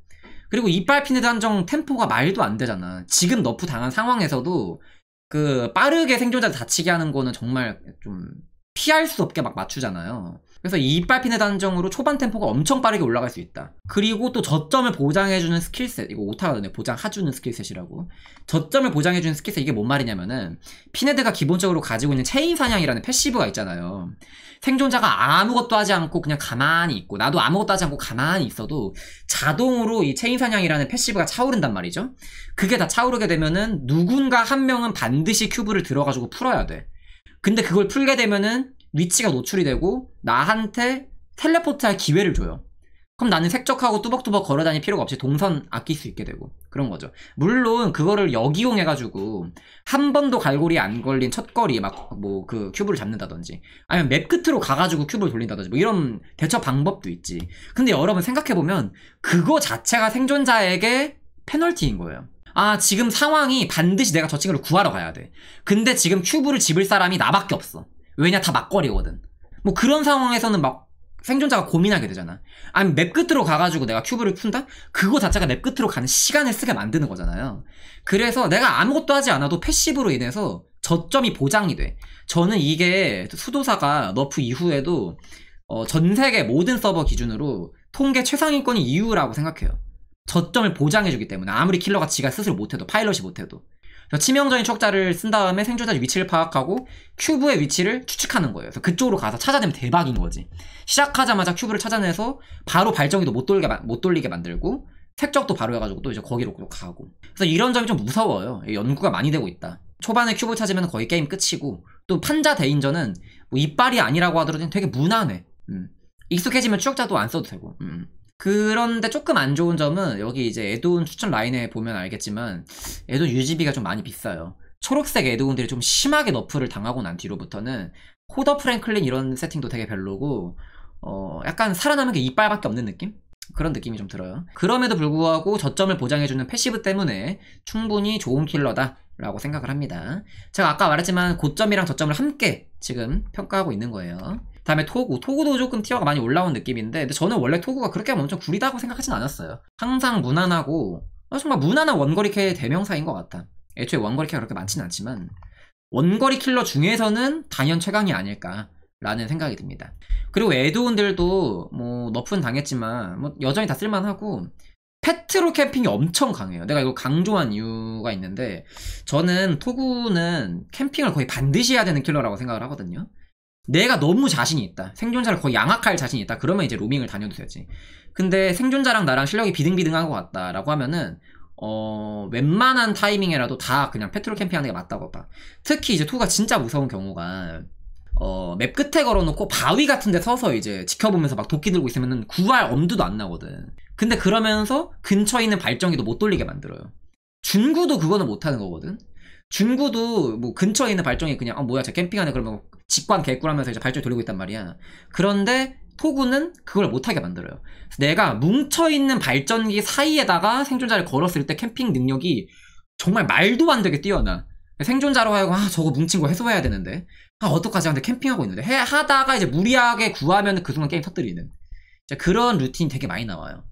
그리고 이빨 피드 한정 템포가 말도 안 되잖아. 지금 너프 당한 상황에서도 그 빠르게 생존자를 다치게 하는 거는 정말 좀 피할 수 없게 막 맞추잖아요. 그래서 이빨핀의 단정으로 초반 템포가 엄청 빠르게 올라갈 수 있다. 그리고 또 저점을 보장해주는 스킬셋, 이거 오타거든요. 보장하주는 스킬셋이라고. 저점을 보장해주는 스킬셋, 이게 뭔 말이냐면은, 피네드가 기본적으로 가지고 있는 체인 사냥이라는 패시브가 있잖아요. 생존자가 아무것도 하지 않고 그냥 가만히 있고, 나도 아무것도 하지 않고 가만히 있어도 자동으로 이 체인 사냥이라는 패시브가 차오른단 말이죠. 그게 다 차오르게 되면은 누군가 한 명은 반드시 큐브를 들어가지고 풀어야 돼. 근데 그걸 풀게 되면은 위치가 노출이 되고 나한테 텔레포트할 기회를 줘요. 그럼 나는 색적하고 뚜벅뚜벅 걸어다닐 필요가 없이 동선 아낄 수 있게 되고 그런 거죠. 물론 그거를 역이용해가지고 한 번도 갈고리 안 걸린 첫거리 막뭐 그 큐브를 잡는다든지 아니면 맵 끝으로 가가지고 큐브를 돌린다든지 뭐 이런 대처 방법도 있지. 근데 여러분 생각해보면 그거 자체가 생존자에게 페널티인 거예요. 아 지금 상황이 반드시 내가 저 친구를 구하러 가야 돼. 근데 지금 큐브를 집을 사람이 나밖에 없어. 왜냐 다 막걸리거든. 뭐 그런 상황에서는 막 생존자가 고민하게 되잖아. 아니 맵 끝으로 가가지고 내가 큐브를 푼다? 그거 자체가 맵 끝으로 가는 시간을 쓰게 만드는 거잖아요. 그래서 내가 아무것도 하지 않아도 패시브로 인해서 저점이 보장이 돼. 저는 이게 수도사가 너프 이후에도 어, 전 세계 모든 서버 기준으로 통계 최상위권이 이유라고 생각해요. 저점을 보장해주기 때문에 아무리 킬러가 지가 스스로 못해도 파일럿이 못해도 치명적인 추적자를 쓴 다음에 생존자의 위치를 파악하고 큐브의 위치를 추측하는 거예요. 그래서 그쪽으로 가서 찾아내면 대박인 거지. 시작하자마자 큐브를 찾아내서 바로 발정기도 못 돌게 못 돌리게 만들고 색적도 바로 해가지고 또 이제 거기로 가고. 그래서 이런 점이 좀 무서워요. 연구가 많이 되고 있다. 초반에 큐브 찾으면 거의 게임 끝이고 또 판자 대인전은 뭐 이빨이 아니라고 하더라도 되게 무난해. 음. 익숙해지면 추적자도 안 써도 되고. 음. 그런데 조금 안 좋은 점은 여기 이제 에드온 추천 라인에 보면 알겠지만 에드온 유지비가 좀 많이 비싸요. 초록색 에드온들이 좀 심하게 너프를 당하고 난 뒤로부터는 호더 프랭클린 이런 세팅도 되게 별로고 어 약간 살아남은 게 이빨밖에 없는 느낌? 그런 느낌이 좀 들어요. 그럼에도 불구하고 저점을 보장해주는 패시브 때문에 충분히 좋은 킬러다. 라고 생각을 합니다. 제가 아까 말했지만 고점이랑 저점을 함께 지금 평가하고 있는 거예요. 다음에 토구. 토구도 조금 티어가 많이 올라온 느낌인데, 근데 저는 원래 토구가 그렇게 엄청 구리다고 생각하진 않았어요. 항상 무난하고, 어, 정말 무난한 원거리 캐의 대명사인 것 같아. 애초에 원거리 캐가 그렇게 많지는 않지만, 원거리 킬러 중에서는 단연 최강이 아닐까. 라는 생각이 듭니다. 그리고 에드온들도 뭐 너프는 당했지만 뭐 여전히 다 쓸만하고 페트로 캠핑이 엄청 강해요. 내가 이거 강조한 이유가 있는데 저는 토구는 캠핑을 거의 반드시 해야 되는 킬러라고 생각을 하거든요. 내가 너무 자신이 있다. 생존자를 거의 양악할 자신이 있다. 그러면 이제 로밍을 다녀도 되지. 근데 생존자랑 나랑 실력이 비등비등한 것 같다라고 하면은 어, 웬만한 타이밍에라도 다 그냥 페트로 캠핑하는 게 맞다고 봐. 특히 이제 투가 진짜 무서운 경우가 어, 맵 끝에 걸어놓고 바위 같은 데 서서 이제 지켜보면서 막 도끼 들고 있으면은 구할 엄두도 안 나거든. 근데 그러면서 근처에 있는 발전기도 못 돌리게 만들어요. 준구도 그거는 못하는 거거든? 중구도 뭐 근처에 있는 발정이 그냥 어 뭐야 저 캠핑하네 그러면 직관 개꿀하면서 이제 발전이 돌리고 있단 말이야. 그런데 토구는 그걸 못하게 만들어요. 내가 뭉쳐있는 발전기 사이에다가 생존자를 걸었을 때 캠핑 능력이 정말 말도 안 되게 뛰어나. 생존자로 하여금 아 저거 뭉친 거 해소해야 되는데 아 어떡하지 아, 근데 캠핑하고 있는데 해, 하다가 이제 무리하게 구하면 그 순간 게임 터뜨리는 그런 루틴 이 되게 많이 나와요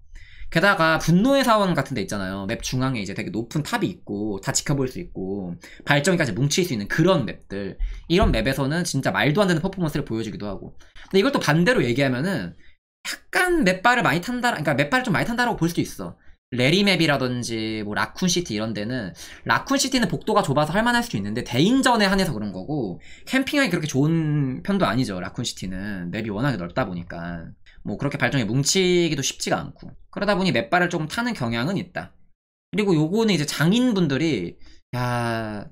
게다가 분노의 사원 같은 데 있잖아요. 맵 중앙에 이제 되게 높은 탑이 있고 다 지켜볼 수 있고 발전기까지 뭉칠 수 있는 그런 맵들 이런 맵에서는 진짜 말도 안 되는 퍼포먼스를 보여주기도 하고 근데 이걸 또 반대로 얘기하면은 약간 맵발을 많이 탄다 그러니까 맵발을 좀 많이 탄다라고 볼 수도 있어. 레리맵이라든지 뭐 라쿤시티 이런 데는 라쿤시티는 복도가 좁아서 할만할 수도 있는데 대인전에 한해서 그런 거고 캠핑하기 그렇게 좋은 편도 아니죠 라쿤시티는 맵이 워낙에 넓다 보니까 뭐 그렇게 발정에 뭉치기도 쉽지가 않고 그러다 보니 맷발을 조금 타는 경향은 있다. 그리고 요거는 이제 장인분들이 야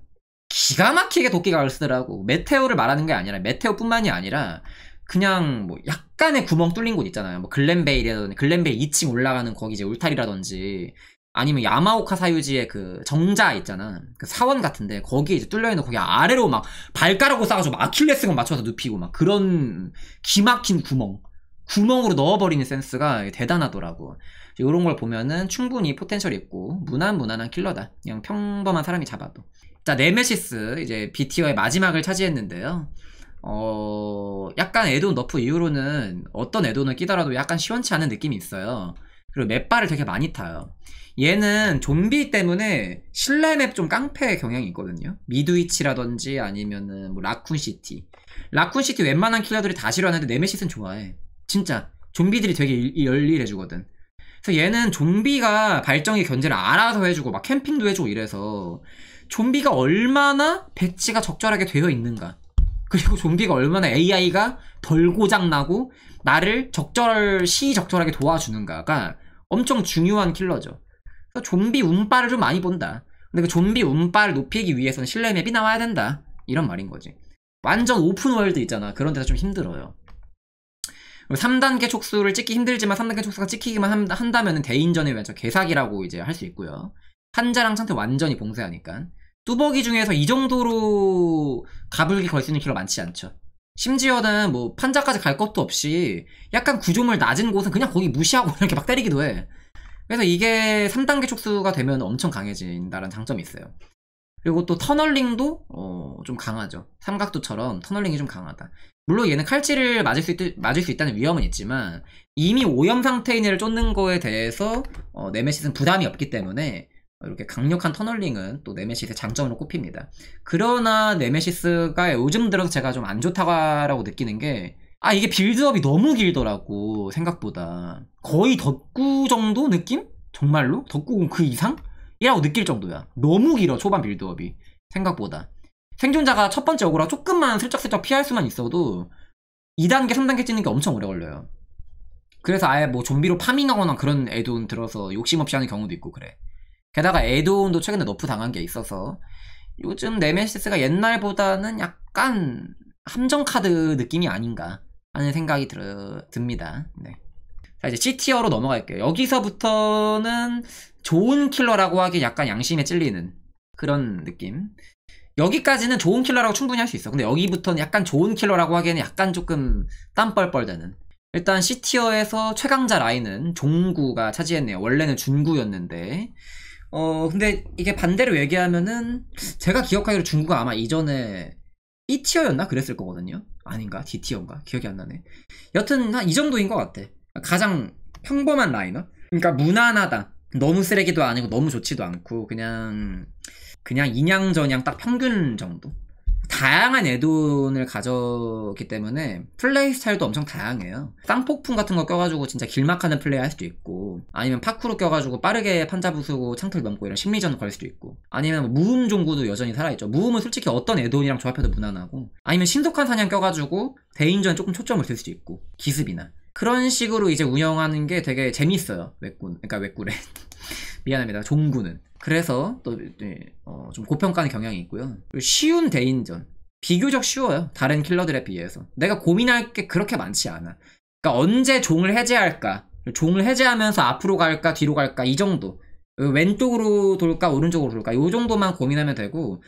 기가 막히게 도끼가을 쓰더라고. 메테오를 말하는 게 아니라 메테오뿐만이 아니라 그냥 뭐 약간의 구멍 뚫린 곳 있잖아요. 뭐 글렌베일이라든지 글렌베일 2층 올라가는 거기 이제 울타리라든지 아니면 야마오카 사유지의 그 정자 있잖아. 그 사원 같은데 거기에 이제 뚫려 있는 거기 아래로 막발가락을 싸가지고 아킬레스건 맞춰서 눕히고 막 그런 기막힌 구멍. 구멍으로 넣어버리는 센스가 대단하더라고. 이런 걸 보면은 충분히 포텐셜 있고 무난 무난한 킬러다. 그냥 평범한 사람이 잡아도. 자 네메시스 이제 BT어의 마지막을 차지했는데요. 어 약간 에돈 너프 이후로는 어떤 에돈을 끼더라도 약간 시원치 않은 느낌이 있어요. 그리고 맵바를 되게 많이 타요. 얘는 좀비 때문에 실내 맵 좀 깡패 경향이 있거든요. 미드위치라든지 아니면은 뭐 라쿤시티. 라쿤시티 웬만한 킬러들이 다 싫어하는데 네메시스는 좋아해. 진짜 좀비들이 되게 열일해주거든. 그래서 얘는 좀비가 발정의 견제를 알아서 해주고 막 캠핑도 해주고 이래서 좀비가 얼마나 배치가 적절하게 되어 있는가. 그리고 좀비가 얼마나 AI가 덜 고장나고 나를 적절 시적절하게 도와주는가가 엄청 중요한 킬러죠. 그래서 좀비 운빨을 좀 많이 본다. 근데 그 좀비 운빨을 높이기 위해서는 실내 맵이 나와야 된다. 이런 말인 거지. 완전 오픈 월드 있잖아. 그런 데서 좀 힘들어요. 3단계 촉수를 찍기 힘들지만 3단계 촉수가 찍히기만 한다면 대인전에 의한 개사기라고 이제 할 수 있고요. 한자랑 상태 완전히 봉쇄하니까. 뚜벅이 중에서 이 정도로 가불기 걸 수 있는 길이 많지 않죠. 심지어는 뭐 판자까지 갈 것도 없이 약간 구조물 낮은 곳은 그냥 거기 무시하고 이렇게 막 때리기도 해. 그래서 이게 3단계 촉수가 되면 엄청 강해진다는 장점이 있어요. 그리고 또 터널링도 어, 좀 강하죠. 삼각도처럼 터널링이 좀 강하다. 물론 얘는 칼질을 맞을 수, 있, 맞을 수 있다는 위험은 있지만 이미 오염 상태인 애를 쫓는 거에 대해서 어, 네메시스는 부담이 없기 때문에 이렇게 강력한 터널링은 또 네메시스의 장점으로 꼽힙니다. 그러나 네메시스가 요즘 들어서 제가 좀 안 좋다고 느끼는 게 아, 이게 빌드업이 너무 길더라고, 생각보다. 거의 덧구 정도 느낌? 정말로? 덧구 그 이상? 이라고 느낄 정도야. 너무 길어, 초반 빌드업이. 생각보다. 생존자가 첫 번째 오고라 조금만 슬쩍슬쩍 피할 수만 있어도 2단계, 3단계 찌는 게 엄청 오래 걸려요. 그래서 아예 뭐 좀비로 파밍하거나 그런 애돈 들어서 욕심 없이 하는 경우도 있고 그래. 게다가 애돈도 최근에 너프 당한 게 있어서 요즘 네메시스가 옛날보다는 약간 함정카드 느낌이 아닌가 하는 생각이 들, 듭니다. 네. 자, 이제 C티어로 넘어갈게요. 여기서부터는 좋은 킬러라고 하기 약간 양심에 찔리는 그런 느낌. 여기까지는 좋은 킬러라고 충분히 할 수 있어. 근데 여기부터는 약간 좋은 킬러라고 하기에는 약간 조금 땀 뻘뻘 되는. 일단 C티어에서 최강자 라인은 종구가 차지했네요. 원래는 준구였는데. 어, 근데 이게 반대로 얘기하면은 제가 기억하기로 중구가 아마 이전에 B티어였나? 그랬을 거거든요. 아닌가? D티어인가? 기억이 안 나네. 여튼 한이 정도인 것 같아. 가장 평범한 라이너? 그러니까 무난하다. 너무 쓰레기도 아니고 너무 좋지도 않고 그냥 그냥 인양저냥 딱 평균 정도. 다양한 애돈을 가졌기 때문에 플레이 스타일도 엄청 다양해요. 쌍폭풍 같은 거 껴가지고 진짜 길막하는 플레이 할 수도 있고, 아니면 파쿠르 껴가지고 빠르게 판자 부수고 창틀 넘고 이런 심리전 걸 수도 있고, 아니면 뭐 무음 종구도 여전히 살아있죠. 무음은 솔직히 어떤 애돈이랑 조합해도 무난하고, 아니면 신속한 사냥 껴가지고 대인전 조금 초점을 둘 수도 있고, 기습이나. 그런 식으로 이제 운영하는 게 되게 재밌어요. 웹군. 그러니까 웹꾸에 미안합니다. 종구는. 그래서 또좀 네, 어, 고평가하는 경향이 있고요. 쉬운 대인전. 비교적 쉬워요. 다른 킬러들에 비해서. 내가 고민할 게 그렇게 많지 않아. 그러니까 언제 종을 해제할까? 종을 해제하면서 앞으로 갈까 뒤로 갈까 이 정도. 왼쪽으로 돌까 오른쪽으로 돌까 이 정도만 고민하면 되고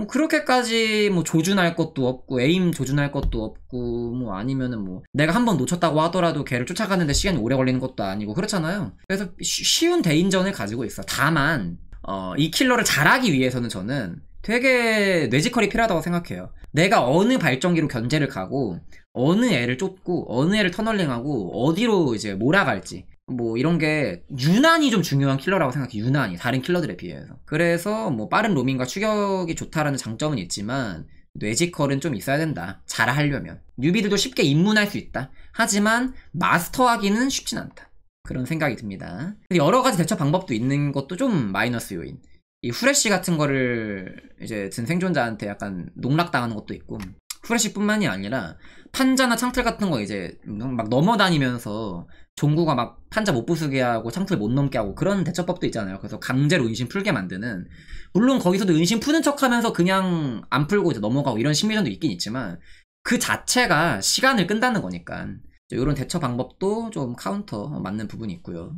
뭐 그렇게까지 뭐 조준할 것도 없고 에임 조준할 것도 없고 뭐 아니면은 뭐 내가 한번 놓쳤다고 하더라도 걔를 쫓아가는데 시간이 오래 걸리는 것도 아니고 그렇잖아요. 그래서 쉬운 대인전을 가지고 있어. 다만 어, 이 킬러를 잘하기 위해서는 저는 되게 뇌지컬이 필요하다고 생각해요. 내가 어느 발전기로 견제를 가고 어느 애를 쫓고 어느 애를 터널링하고 어디로 이제 몰아갈지 뭐 이런 게 유난히 좀 중요한 킬러라고 생각해 유난히 다른 킬러들에 비해서 그래서 뭐 빠른 로밍과 추격이 좋다라는 장점은 있지만 뇌지컬은 좀 있어야 된다 잘하려면 뉴비들도 쉽게 입문할 수 있다 하지만 마스터하기는 쉽진 않다 그런 생각이 듭니다 여러 가지 대처 방법도 있는 것도 좀 마이너스 요인 이 후레쉬 같은 거를 이제 든 생존자한테 약간 농락당하는 것도 있고 후레쉬뿐만이 아니라 판자나 창틀 같은 거 이제 막 넘어다니면서 종구가 막 판자 못 부수게 하고 창틀 못 넘게 하고 그런 대처법도 있잖아요. 그래서 강제로 은신 풀게 만드는 물론 거기서도 은신 푸는 척하면서 그냥 안 풀고 이제 넘어가고 이런 심리전도 있긴 있지만 그 자체가 시간을 끈다는 거니까 이런 대처 방법도 좀 카운터 맞는 부분이 있고요.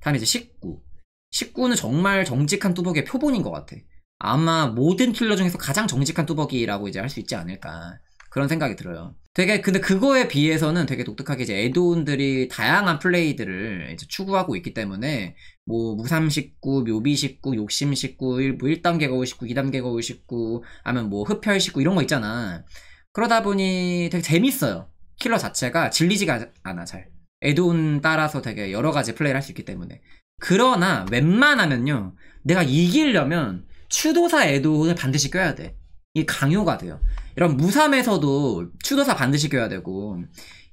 다음에 이제 19. 19는 정말 정직한 뚜벅의 표본인 것 같아. 아마 모든 킬러 중에서 가장 정직한 뚜벅이라고 이제 할 수 있지 않을까. 그런 생각이 들어요. 되게 근데 그거에 비해서는 되게 독특하게 이제 에드온들이 다양한 플레이들을 이제 추구하고 있기 때문에 뭐 무삼 식구, 묘비 식구, 욕심 식구, 1, 1단계가 5구 2단계가 59 하면 뭐, 뭐 흡혈 식구 이런 거 있잖아. 그러다 보니 되게 재밌어요. 킬러 자체가 질리지가 않아 잘. 에드온 따라서 되게 여러 가지 플레이를 할 수 있기 때문에. 그러나 웬만하면요. 내가 이기려면 추도사 에드온을 반드시 껴야 돼. 이 강요가 돼요. 이런 무삼에서도 추도사 반드시 껴야 되고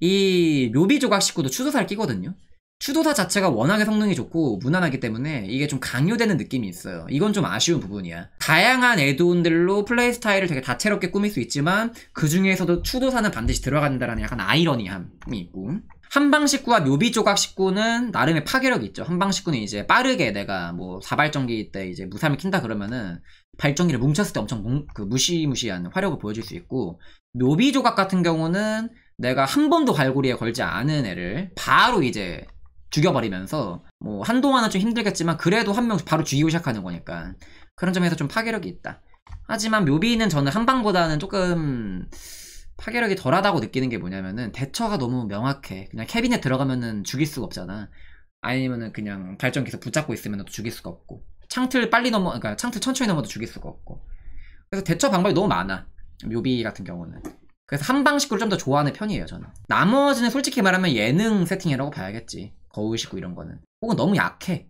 이 묘비 조각 식구도 추도사를 끼거든요. 추도사 자체가 워낙에 성능이 좋고 무난하기 때문에 이게 좀 강요되는 느낌이 있어요. 이건 좀 아쉬운 부분이야. 다양한 에드온들로 플레이 스타일을 되게 다채롭게 꾸밀 수 있지만 그 중에서도 추도사는 반드시 들어간다라는 약간 아이러니함이 있고 한방식구와 묘비조각식구는 나름의 파괴력이 있죠. 한방식구는 이제 빠르게 내가 뭐 사발전기 때 이제 무삼을 킨다 그러면은 발전기를 뭉쳤을 때 엄청 뭉, 그 무시무시한 화력을 보여줄 수 있고 묘비 조각 같은 경우는 내가 한 번도 갈고리에 걸지 않은 애를 바로 이제 죽여버리면서 뭐 한동안은 좀 힘들겠지만 그래도 한 명 바로 죽이고 시작하는 거니까 그런 점에서 좀 파괴력이 있다. 하지만 묘비는 저는 한방보다는 조금 파괴력이 덜하다고 느끼는 게 뭐냐면은 대처가 너무 명확해. 그냥 캐빈에 들어가면은 죽일 수가 없잖아. 아니면은 그냥 발전기에서 붙잡고 있으면 죽일 수가 없고. 창틀 빨리 넘어, 그러니까 창틀 천천히 넘어도 죽일 수가 없고. 그래서 대처 방법이 너무 많아. 묘비 같은 경우는. 그래서 한방식으로 좀더 좋아하는 편이에요, 저는. 나머지는 솔직히 말하면 예능 세팅이라고 봐야겠지. 거울식구 이런 거는. 혹은 너무 약해.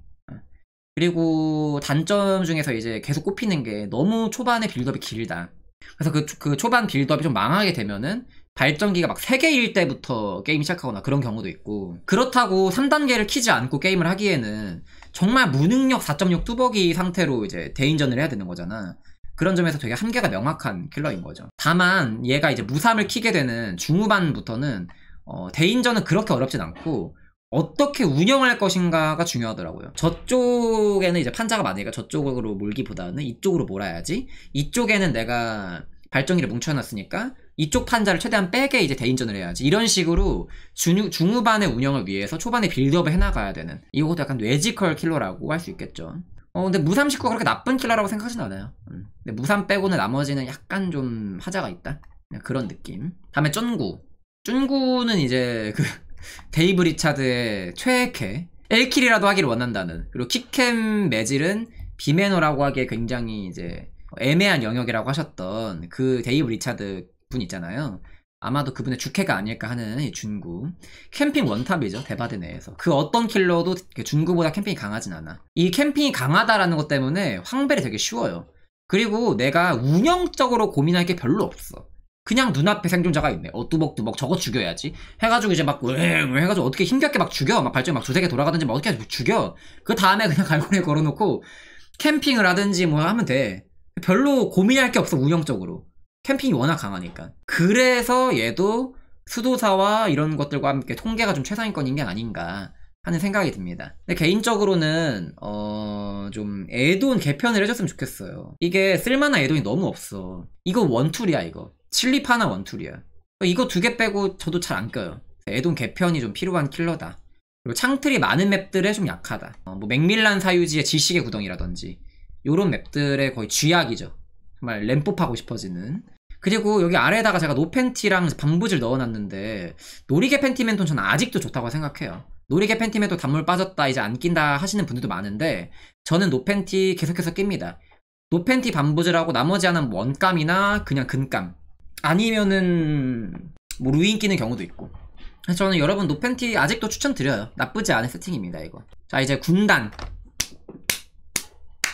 그리고 단점 중에서 이제 계속 꼽히는 게 너무 초반에 빌드업이 길다. 그래서 그, 그 초반 빌드업이 좀 망하게 되면은 발전기가 막 3개일 때부터 게임이 시작하거나 그런 경우도 있고 그렇다고 3단계를 키지 않고 게임을 하기에는 정말 무능력 4.6 뚜벅이 상태로 이제 대인전을 해야 되는 거잖아. 그런 점에서 되게 한계가 명확한 킬러인 거죠. 다만 얘가 이제 무삼을 키게 되는 중후반부터는 어, 대인전은 그렇게 어렵진 않고 어떻게 운영할 것인가가 중요하더라고요. 저쪽에는 이제 판자가 많으니까 저쪽으로 몰기보다는 이쪽으로 몰아야지. 이쪽에는 내가 발정기를 뭉쳐놨으니까 이쪽 판자를 최대한 빼게 이제 대인전을 해야지. 이런 식으로 중후, 중후반의 운영을 위해서 초반에 빌드업을 해나가야 되는. 이것도 약간 레지컬 킬러라고 할 수 있겠죠. 어, 근데 무삼 식구가 그렇게 나쁜 킬러라고 생각하진 않아요. 음. 근데 무삼 빼고는 나머지는 약간 좀 하자가 있다. 그런 느낌. 다음에 쫀구. 쫀구는 이제 그 데이브 리차드의 최애캐. 1킬이라도 하기를 원한다는. 그리고 키캠 매질은 비매너라고 하기에 굉장히 이제 애매한 영역이라고 하셨던 그 데이브 리차드 분 있잖아요. 아마도 그분의 주캐가 아닐까 하는 준구 캠핑 원탑이죠 대바드 내에서 그 어떤 킬러도 준구보다 캠핑이 강하진 않아 이 캠핑이 강하다라는 것 때문에 황벨이 되게 쉬워요 그리고 내가 운영적으로 고민할 게 별로 없어 그냥 눈앞에 생존자가 있네 어뚜벅뚜벅 저거 죽여야지 해가지고 이제 막왜 해가지고 어떻게 힘겹게 막 죽여 막발전막두세개 돌아가든지 막 어떻게 해가지고 죽여 그 다음에 그냥 갈고리에 걸어놓고 캠핑을 하든지 뭐 하면 돼 별로 고민할 게 없어 운영적으로 캠핑이 워낙 강하니까. 그래서 얘도 수도사와 이런 것들과 함께 통계가 좀 최상위권인 게 아닌가 하는 생각이 듭니다. 근데 개인적으로는 어좀 애돈 개편을 해줬으면 좋겠어요. 이게 쓸만한 애돈이 너무 없어. 이거 원툴이야 이거. 칠리파나 원툴이야. 이거 두 개 빼고 저도 잘 안 껴요. 애돈 개편이 좀 필요한 킬러다. 그리고 창틀이 많은 맵들에 좀 약하다. 어, 뭐 맥밀란 사유지의 지식의 구덩이라든지 이런 맵들의 거의 쥐약이죠. 정말 램프 하고 싶어지는 그리고 여기 아래에다가 제가 노팬티랑 반부질 넣어놨는데 노리개 팬티맨톤 저는 아직도 좋다고 생각해요. 노리개 팬티맨도 단물 빠졌다 이제 안 낀다 하시는 분들도 많은데 저는 노팬티 계속해서 낍니다. 노팬티 반부질하고 나머지 하나는 원감이나 그냥 근감 아니면은 뭐 루인 끼는 경우도 있고 저는 여러분 노팬티 아직도 추천드려요 나쁘지 않은 세팅입니다 이거 자 이제 군단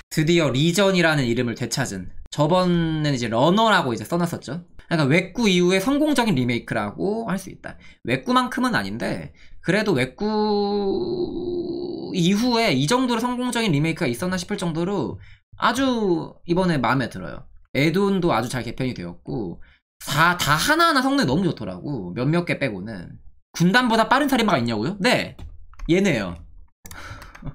드디어 리전이라는 이름을 되찾은 저번에는 이제 러너라고 이제 써놨었죠. 그러니까 외꾸 이후에 성공적인 리메이크라고 할 수 있다. 외꾸만큼은 아닌데 그래도 외꾸 이후에 이 정도로 성공적인 리메이크가 있었나 싶을 정도로 아주 이번에 마음에 들어요. 에드온도 아주 잘 개편이 되었고 다, 다 하나하나 성능이 너무 좋더라고. 몇몇 개 빼고는. 군단보다 빠른 살인마가 있냐고요? 네. 얘네요.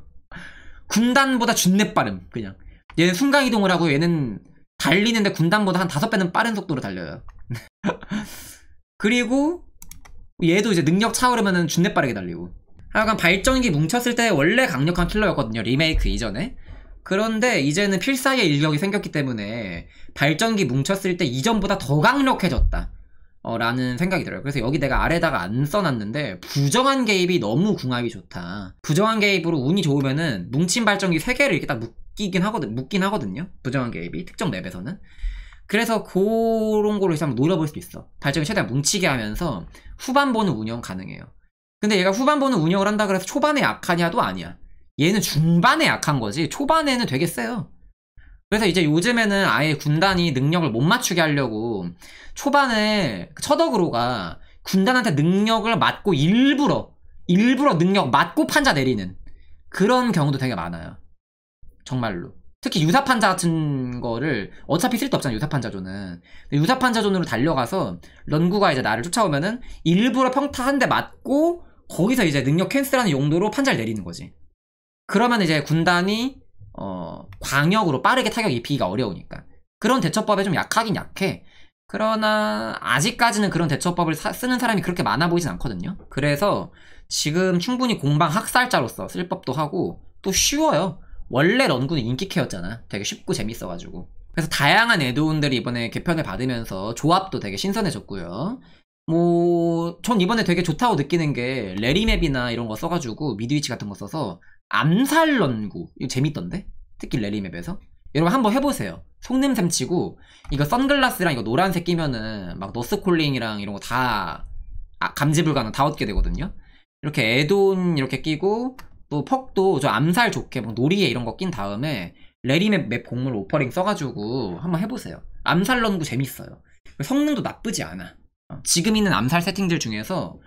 군단보다 준내 빠름, 그냥. 얘는 순간이동을 하고 얘는 달리는데 군단보다 한 5배는 빠른 속도로 달려요 그리고 얘도 이제 능력 차오르면은 준내 빠르게 달리고 하여간 발전기 뭉쳤을 때 원래 강력한 킬러였거든요 리메이크 이전에 그런데 이제는 필사의 인력이 생겼기 때문에 발전기 뭉쳤을 때 이전보다 더 강력해졌다 어, 라는 생각이 들어요 그래서 여기 내가 아래다가 안 써놨는데 부정한 개입이 너무 궁합이 좋다 부정한 개입으로 운이 좋으면은 뭉친 발전기 3개를 이렇게 딱 묶, 묶이긴 하거든, 묶긴 하거든요. 부정한 개입이 특정 맵에서는. 그래서 그런 거를 이제 한번 노려볼 수 있어. 발전을 최대한 뭉치게 하면서 후반보는 운영 가능해요. 근데 얘가 후반보는 운영을 한다 그래서 초반에 약하냐도 아니야. 얘는 중반에 약한 거지 초반에는 되게 세요. 그래서 이제 요즘에는 아예 군단이 능력을 못 맞추게 하려고 초반에 그 처덕으로가 군단한테 능력을 맞고 일부러 일부러 능력 맞고 판자 내리는 그런 경우도 되게 많아요. 정말로. 특히 유사판자 같은 거를 어차피 쓸데 없잖아 유사판자존은 유사판자존으로 달려가서 런구가 이제 나를 쫓아오면은 일부러 평타 한 대 맞고 거기서 이제 능력 캔슬하는 용도로 판자를 내리는 거지 그러면 이제 군단이 어 광역으로 빠르게 타격 입히기가 어려우니까 그런 대처법에 좀 약하긴 약해 그러나 아직까지는 그런 대처법을 사, 쓰는 사람이 그렇게 많아 보이진 않거든요 그래서 지금 충분히 공방 학살자로서 쓸 법도 하고 또 쉬워요 원래 런군는 인기캐였잖아. 되게 쉽고 재밌어가지고. 그래서 다양한 애드온들이 이번에 개편을 받으면서 조합도 되게 신선해졌고요. 뭐, 전 이번에 되게 좋다고 느끼는 게, 레리맵이나 이런 거 써가지고, 미드위치 같은 거 써서, 암살 런구. 이거 재밌던데? 특히 레리맵에서. 여러분 한번 해보세요. 속냄샘 치고, 이거 선글라스랑 이거 노란색 끼면은, 막 너스콜링이랑 이런 거 다, 아, 감지 불가능 다 얻게 되거든요. 이렇게 애돈 이렇게 끼고, 또 퍽도 저 암살 좋게 막 놀이에 이런 거 낀 다음에 레리맵 맵공물 오퍼링 써가지고 한번 해보세요. 암살 런구 재밌어요. 성능도 나쁘지 않아. 어, 지금 있는 암살 세팅들 중에서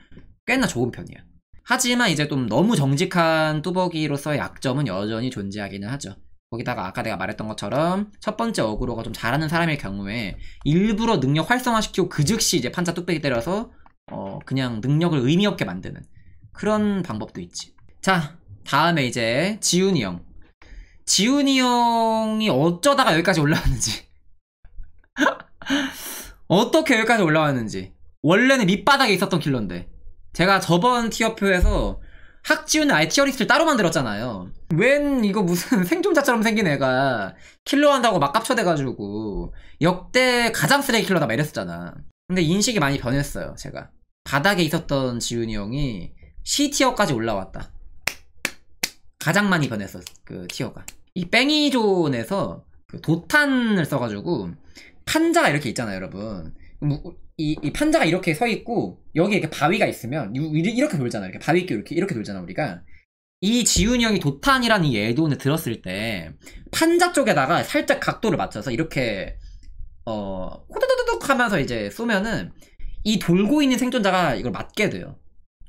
꽤나 좋은 편이야. 하지만 이제 좀 너무 정직한 뚜벅이로서의 약점은 여전히 존재하기는 하죠. 거기다가 아까 내가 말했던 것처럼 첫 번째 어그로가 좀 잘하는 사람일 경우에 일부러 능력 활성화시키고 그 즉시 이제 판자 뚝배기 때려서 어 그냥 능력을 의미 없게 만드는 그런 방법도 있지. 자, 다음에 이제 지훈이 형. 지훈이 형이 어쩌다가 여기까지 올라왔는지. 어떻게 여기까지 올라왔는지. 원래는 밑바닥에 있었던 킬러인데. 제가 저번 티어표에서 학지훈 아예 티어리스트를 따로 만들었잖아요. 웬 이거 무슨 생존자처럼 생긴 애가 킬러 한다고 막 깝쳐대가지고 역대 가장 쓰레기 킬러다 막 이랬었잖아. 근데 인식이 많이 변했어요, 제가. 바닥에 있었던 지훈이 형이 C티어까지 올라왔다. 가장 많이 변했었어 그 티어가 이 뺑이존에서 그 도탄을 써가지고 판자가 이렇게 있잖아요 여러분 이, 이, 판자가 이렇게 서 있고 여기 이렇게 바위가 있으면 이렇게 돌잖아 이렇게 바위 끼 이렇게 이렇게 돌잖아 우리가 이 지훈이 형이 도탄이라는 예도을 들었을 때 판자 쪽에다가 살짝 각도를 맞춰서 이렇게 어 호도도도독 하면서 이제 쏘면은 이 돌고 있는 생존자가 이걸 맞게 돼요.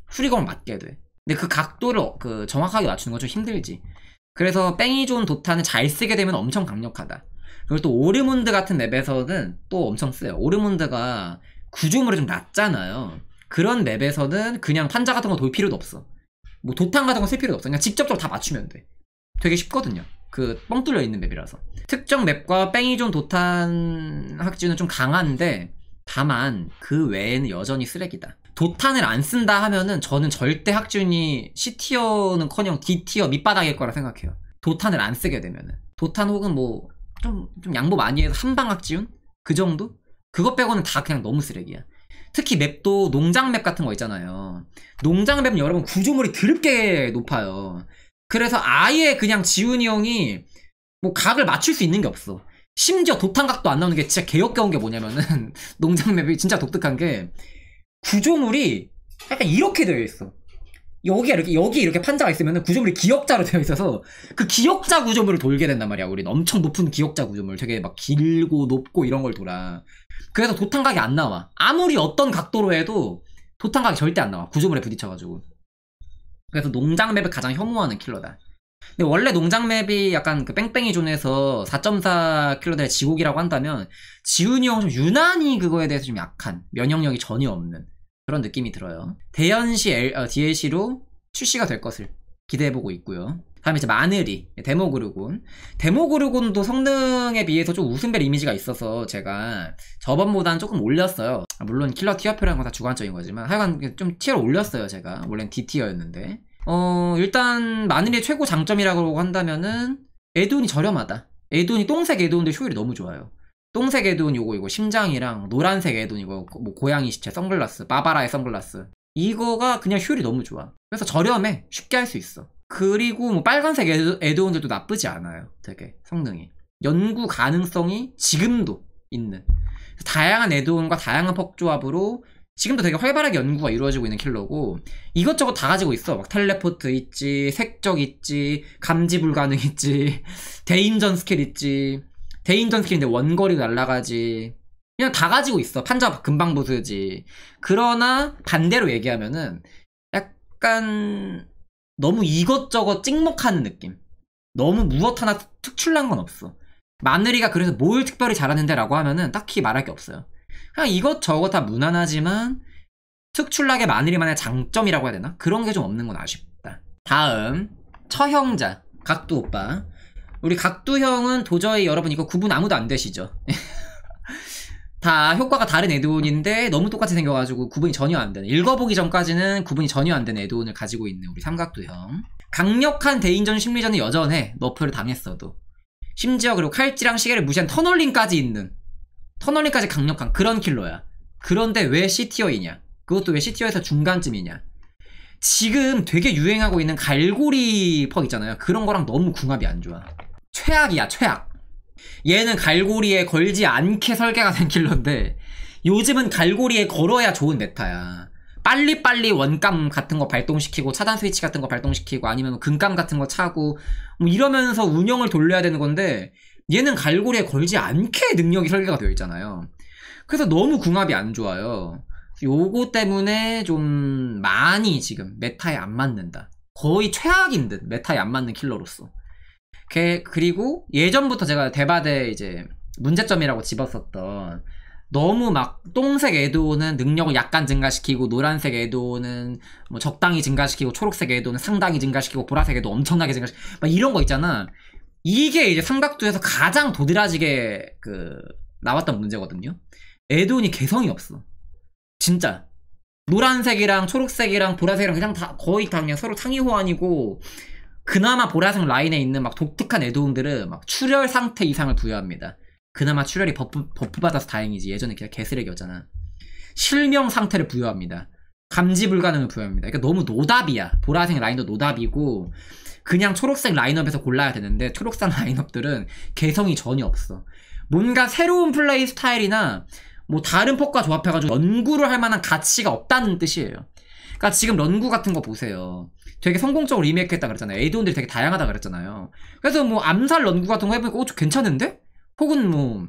후리검을 맞게 돼. 근데 그 각도를 어, 그 정확하게 맞추는 건 좀 힘들지. 그래서 뺑이존 도탄을잘 쓰게 되면 엄청 강력하다. 그리고 또 오르몬드 같은 맵에서는 또 엄청 쓰요. 오르몬드가 구조물이 좀 낮잖아요. 그런 맵에서는 그냥 판자 같은 거 돌 필요도 없어. 뭐 도탄 같은 거 쓸 필요도 없어. 그냥 직접적으로 다 맞추면 돼. 되게 쉽거든요. 그 뻥 뚫려 있는 맵이라서. 특정 맵과 뺑이존 도탄 학지는 좀 강한데 다만 그 외에는 여전히 쓰레기다. 도탄을 안 쓴다 하면은 저는 절대 학준이 C티어는커녕 D티어 밑바닥일 거라 생각해요. 도탄을 안 쓰게 되면은 도탄 혹은 뭐 좀 좀 양보 많이 해서 한방 학지운 그 정도? 그것 빼고는 다 그냥 너무 쓰레기야. 특히 맵도 농장 맵 같은 거 있잖아요. 농장 맵 여러분 구조물이 드럽게 높아요. 그래서 아예 그냥 지훈이 형이 뭐 각을 맞출 수 있는 게 없어. 심지어 도탄각도 안 나오는 게 진짜 개역겨운 게 뭐냐면은 농장 맵이 진짜 독특한 게 구조물이 약간 이렇게 되어 있어. 여기가 이렇게, 여기 이렇게 판자가 있으면 구조물이 기역자로 되어 있어서 그 기역자 구조물을 돌게 된단 말이야. 우리는 엄청 높은 기역자 구조물. 되게 막 길고 높고 이런 걸 돌아. 그래서 도탄각이 안 나와. 아무리 어떤 각도로 해도 도탄각이 절대 안 나와. 구조물에 부딪혀가지고. 그래서 농장맵을 가장 혐오하는 킬러다. 근데 원래 농장맵이 약간 그 뺑뺑이 존에서 4.4 킬러들의 지옥이라고 한다면 지훈이 형은 좀 유난히 그거에 대해서 좀 약한 면역력이 전혀 없는 그런 느낌이 들어요. 대현시 L, 어, DLC로 출시가 될 것을 기대해보고 있고요. 다음에 이제 마늘이 데모그르곤 데모그르곤도 성능에 비해서 좀 우승벨 이미지가 있어서 제가 저번보다는 조금 올렸어요 물론 킬러 티어표라는 건 다 주관적인 거지만 하여간 좀 티어를 올렸어요 제가 원래는 D티어였는데 어 일단 마늘의 최고 장점이라고 한다면은 에돈이 저렴하다 에돈이 똥색 에돈인데 효율이 너무 좋아요 똥색 애드온요거이거 심장이랑 노란색 애드온 이거 뭐 고양이 시체 선글라스 바바라의 선글라스 이거가 그냥 효율이 너무 좋아 그래서 저렴해 쉽게 할 수 있어 그리고 뭐 빨간색 애드온들도 나쁘지 않아요 되게 성능이 연구 가능성이 지금도 있는 다양한 애드온과 다양한 퍽 조합으로 지금도 되게 활발하게 연구가 이루어지고 있는 킬러고 이것저것 다 가지고 있어 막 텔레포트 있지 색적 있지 감지 불가능 있지 대인전 스킬 있지 대인전 스킬인데 원거리 로 날라가지 그냥 다 가지고 있어 판자 금방 부수지 그러나 반대로 얘기하면은 약간 너무 이것저것 찍먹하는 느낌 너무 무엇 하나 특출난 건 없어 마늘이가 그래서 뭘 특별히 잘하는데 라고 하면은 딱히 말할 게 없어요 그냥 이것저것 다 무난하지만 특출나게 마늘이만의 장점이라고 해야 되나? 그런 게 좀 없는 건 아쉽다 다음 처형자 각도 오빠 우리 각두형은 도저히 여러분 이거 구분 아무도 안 되시죠? 다 효과가 다른 에드온인데 너무 똑같이 생겨가지고 구분이 전혀 안 되는 읽어보기 전까지는 구분이 전혀 안 되는 에드온을 가지고 있는 우리 삼각두형 강력한 대인전 심리전은 여전해 너프를 당했어도 심지어 그리고 칼찌랑 시계를 무시한 터널링까지 있는 터널링까지 강력한 그런 킬러야 그런데 왜 C티어이냐 그것도 왜 C티어에서 중간쯤이냐 지금 되게 유행하고 있는 갈고리 퍽 있잖아요 그런 거랑 너무 궁합이 안 좋아 최악이야 최악 얘는 갈고리에 걸지 않게 설계가 된 킬러인데 요즘은 갈고리에 걸어야 좋은 메타야 빨리빨리 원감 같은 거 발동시키고 차단 스위치 같은 거 발동시키고 아니면 근감 같은 거 차고 뭐 이러면서 운영을 돌려야 되는 건데 얘는 갈고리에 걸지 않게 능력이 설계가 되어 있잖아요 그래서 너무 궁합이 안 좋아요 요거 때문에 좀 많이 지금 메타에 안 맞는다 거의 최악인 듯 메타에 안 맞는 킬러로서 게, 그리고 예전부터 제가 대바대 이제 문제점이라고 집었었던 너무 막 똥색 애도는 능력을 약간 증가시키고 노란색 애도는뭐 적당히 증가시키고 초록색 애도는 상당히 증가시키고 보라색 애도 엄청나게 증가시키고 막 이런 거 있잖아. 이게 이제 삼각두에서 가장 도드라지게 그 나왔던 문제거든요. 애도니 개성이 없어. 진짜. 노란색이랑 초록색이랑 보라색이랑 그냥 다 거의 다 그냥 서로 상위 호환이고 그나마 보라색 라인에 있는 막 독특한 애도움들은 막 출혈 상태 이상을 부여합니다. 그나마 출혈이 버프, 버프 받아서 다행이지. 예전에 그냥 개쓰레기였잖아. 실명 상태를 부여합니다. 감지 불가능을 부여합니다. 그러니까 너무 노답이야. 보라색 라인도 노답이고 그냥 초록색 라인업에서 골라야 되는데 초록색 라인업들은 개성이 전혀 없어. 뭔가 새로운 플레이 스타일이나 뭐 다른 폭과 조합해가지고 연구를 할 만한 가치가 없다는 뜻이에요. 그러니까 지금 런구 같은 거 보세요. 되게 성공적으로 리메이크했다 그랬잖아요. 에이드온들이 되게 다양하다 그랬잖아요. 그래서 뭐 암살 런구 같은 거 해보니까 어, 좀 괜찮은데? 혹은 뭐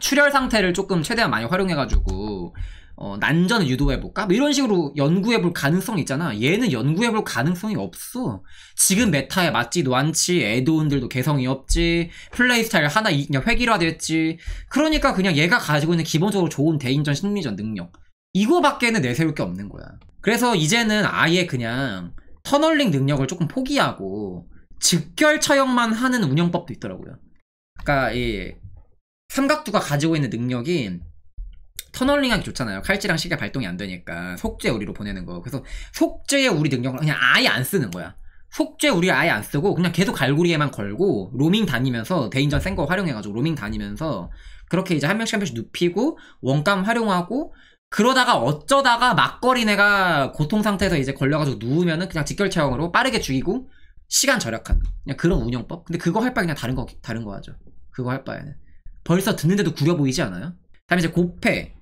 출혈 상태를 조금 최대한 많이 활용해가지고 어, 난전을 유도해볼까? 뭐 이런 식으로 연구해볼 가능성이 있잖아. 얘는 연구해볼 가능성이 없어. 지금 메타에 맞지도 않지, 에드온들도 개성이 없지, 플레이 스타일 하나 그냥 획일화됐지. 그러니까 그냥 얘가 가지고 있는 기본적으로 좋은 대인전 심리전 능력. 이거밖에는 내세울 게 없는 거야. 그래서 이제는 아예 그냥 터널링 능력을 조금 포기하고 즉결 처형만 하는 운영법도 있더라고요. 그러니까 이 삼각두가 가지고 있는 능력이 터널링하기 좋잖아요. 칼질랑 시계 발동이 안 되니까 속죄 우리로 보내는 거. 그래서 속죄의 우리 능력을 그냥 아예 안 쓰는 거야. 속죄 우리 아예 안 쓰고 그냥 계속 갈고리에만 걸고 로밍 다니면서 대인전 센거 활용해가지고 로밍 다니면서 그렇게 이제 한 명씩 한 명씩 눕히고 원감 활용하고 그러다가 어쩌다가 막걸리 내가 고통 상태에서 이제 걸려가지고 누우면은 그냥 직결 체형으로 빠르게 죽이고 시간 절약하는 그냥 그런 운영법. 근데 그거 할 바 그냥 다른 거 다른 거 하죠. 그거 할 바에는 벌써 듣는데도 구려 보이지 않아요? 다음 에 이제 고패.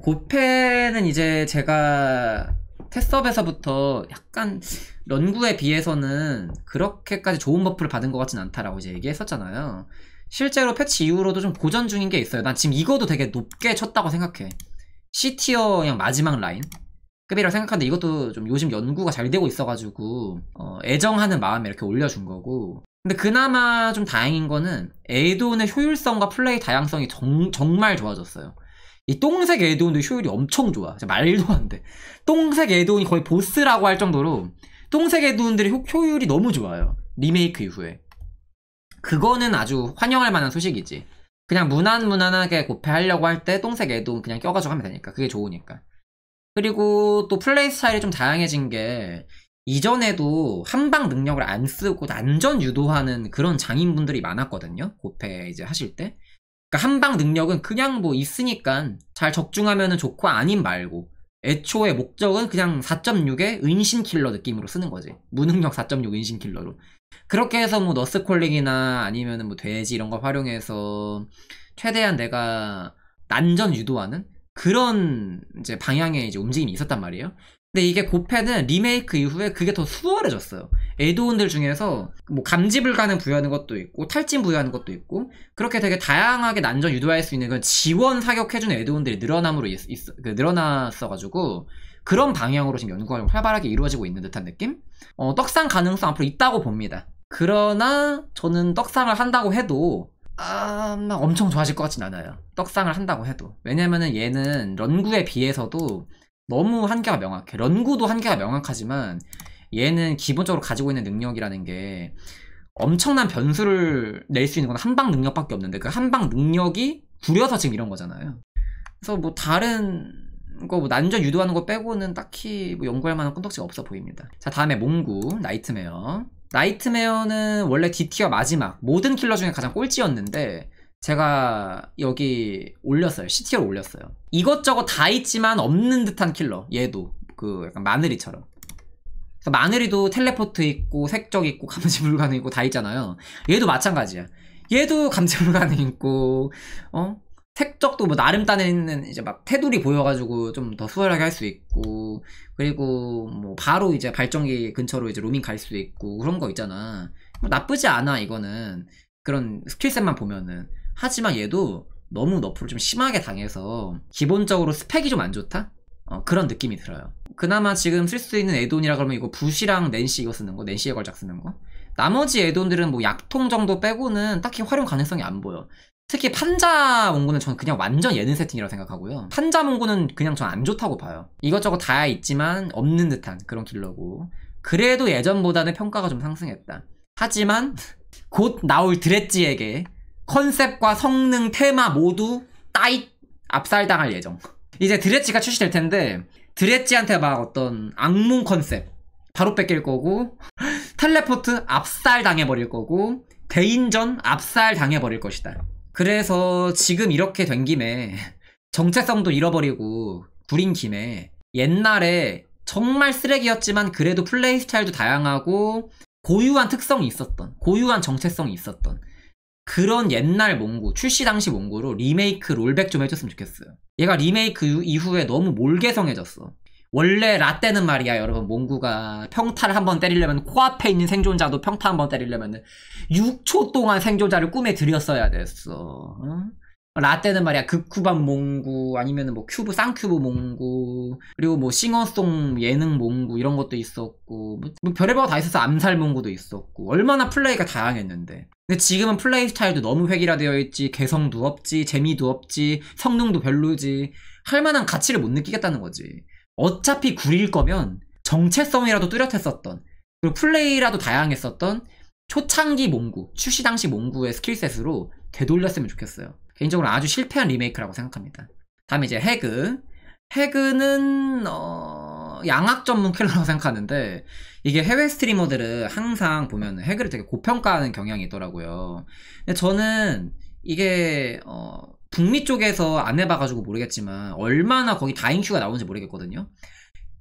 고패는 이제 제가 테스업에서부터 약간 런구에 비해서는 그렇게까지 좋은 버프를 받은 것 같진 않다라고 이제 얘기했었잖아요. 실제로 패치 이후로도 좀 고전 중인 게 있어요. 난 지금 이거도 되게 높게 쳤다고 생각해. C티어 그냥 마지막 라인 급이라고 생각하는데 이것도 좀 요즘 연구가 잘 되고 있어가지고 어, 애정하는 마음에 이렇게 올려준 거고 근데 그나마 좀 다행인 거는 에이돈의 효율성과 플레이 다양성이 정, 정말 좋아졌어요 이 똥색 에이돈도 효율이 엄청 좋아 말도 안돼 똥색 에이돈이 거의 보스라고 할 정도로 똥색 에이돈들이 효율이 너무 좋아요 리메이크 이후에 그거는 아주 환영할 만한 소식이지 그냥 무난 무난하게 곱패하려고할 때 똥색 애도 그냥 껴가지고 하면 되니까 그게 좋으니까 그리고 또 플레이 스타일이 좀 다양해진 게 이전에도 한방 능력을 안 쓰고 안전 유도하는 그런 장인분들이 많았거든요 곱패 이제 하실 때 그러니까 한방 능력은 그냥 뭐 있으니까 잘 적중하면 좋고 아닌 말고 애초에 목적은 그냥 4.6의 은신 킬러 느낌으로 쓰는 거지 무능력 4.6 은신 킬러로 그렇게 해서 뭐 너스콜링이나 아니면은 뭐 돼지 이런 거 활용해서 최대한 내가 난전 유도하는 그런 이제 방향의 이제 움직임이 있었단 말이에요. 근데 이게 고패는 리메이크 이후에 그게 더 수월해졌어요. 에드온들 중에서 뭐 감지 불가능 부여하는 것도 있고 탈진 부여하는 것도 있고 그렇게 되게 다양하게 난전 유도할 수 있는 그런 지원 사격해주는 에드온들이 늘어남으로 있, 있, 그 늘어났어가지고 그런 방향으로 지금 연구가 활발하게 이루어지고 있는 듯한 느낌? 어, 떡상 가능성 앞으로 있다고 봅니다. 그러나 저는 떡상을 한다고 해도 아, 막 엄청 좋아질 것 같진 않아요. 떡상을 한다고 해도. 왜냐면은 얘는 런구에 비해서도 너무 한계가 명확해. 런구도 한계가 명확하지만 얘는 기본적으로 가지고 있는 능력이라는 게 엄청난 변수를 낼 수 있는 건 한방 능력밖에 없는데 그 한방 능력이 구려서 지금 이런 거잖아요. 그래서 뭐 다른 그거 뭐 난전 유도하는 거 빼고는 딱히 뭐 연구할 만한 콘덕지가 없어 보입니다. 자 다음에 몽구 나이트메어. 나이트메어는 원래 d 티어 마지막 모든 킬러 중에 가장 꼴찌였는데 제가 여기 올렸어요. CT를 올렸어요. 이것저것 다 있지만 없는 듯한 킬러. 얘도 그 약간 마늘이처럼. 마늘이도 텔레포트 있고 색적 있고 감지 불가능 있고 다 있잖아요. 얘도 마찬가지야. 얘도 감지 불가능 있고 어 색적도 뭐 나름 따내는 이제 막 테두리 보여가지고 좀 더 수월하게 할 수 있고 그리고 뭐 바로 이제 발전기 근처로 이제 로밍 갈 수 있고 그런 거 있잖아 뭐 나쁘지 않아 이거는 그런 스킬셋만 보면은 하지만 얘도 너무 너프를 좀 심하게 당해서 기본적으로 스펙이 좀 안 좋다? 어, 그런 느낌이 들어요 그나마 지금 쓸 수 있는 에돈이라 그러면 이거 부시랑 낸시 이거 쓰는 거 낸시의 걸작 쓰는 거 나머지 에돈들은 뭐 약통 정도 빼고는 딱히 활용 가능성이 안 보여 특히 판자 문구는전 그냥 완전 예능 세팅이라고 생각하고요. 판자 문구는 그냥 전 안 좋다고 봐요. 이것저것 다 있지만 없는 듯한 그런 길러고 그래도 예전보다는 평가가 좀 상승했다. 하지만 곧 나올 드레지에게 컨셉과 성능, 테마 모두 따잇 압살당할 예정. 이제 드레지가 출시될 텐데 드레지한테 막 어떤 악몽 컨셉 바로 뺏길 거고 텔레포트 압살당해버릴 거고 대인전 압살당해버릴 것이다. 그래서 지금 이렇게 된 김에 정체성도 잃어버리고 구린 김에 옛날에 정말 쓰레기였지만 그래도 플레이 스타일도 다양하고 고유한 특성이 있었던 고유한 정체성이 있었던 그런 옛날 몽고 출시 당시 몽고로 리메이크 롤백 좀 해줬으면 좋겠어요 얘가 리메이크 이후에 너무 몰개성해졌어 원래 라떼는 말이야 여러분 몽구가 평타를 한 번 때리려면 코앞에 있는 생존자도 평타 한 번 때리려면 6초 동안 생존자를 꿈에 들였어야 됐어 응? 어? 라떼는 말이야 극후반 몽구 아니면 뭐 큐브 쌍큐브 몽구 그리고 뭐 싱어송 예능 몽구 이런 것도 있었고 뭐, 뭐 별의별 다 있어서 암살 몽구도 있었고 얼마나 플레이가 다양했는데 근데 지금은 플레이 스타일도 너무 획일화되어 있지 개성도 없지 재미도 없지 성능도 별로지 할 만한 가치를 못 느끼겠다는 거지 어차피 구릴 거면 정체성이라도 뚜렷했었던 그리고 플레이라도 다양했었던 초창기 몽구 출시 당시 몽구의 스킬셋으로 되돌렸으면 좋겠어요. 개인적으로 아주 실패한 리메이크라고 생각합니다. 다음에 이제 해그 해그는 어... 양악 전문 킬러라고 생각하는데 이게 해외 스트리머들은 항상 보면 해그를 되게 고평가하는 경향이 있더라고요. 근데 저는 이게 어... 북미 쪽에서 안 해봐가지고 모르겠지만 얼마나 거기 다인큐가 나오는지 모르겠거든요.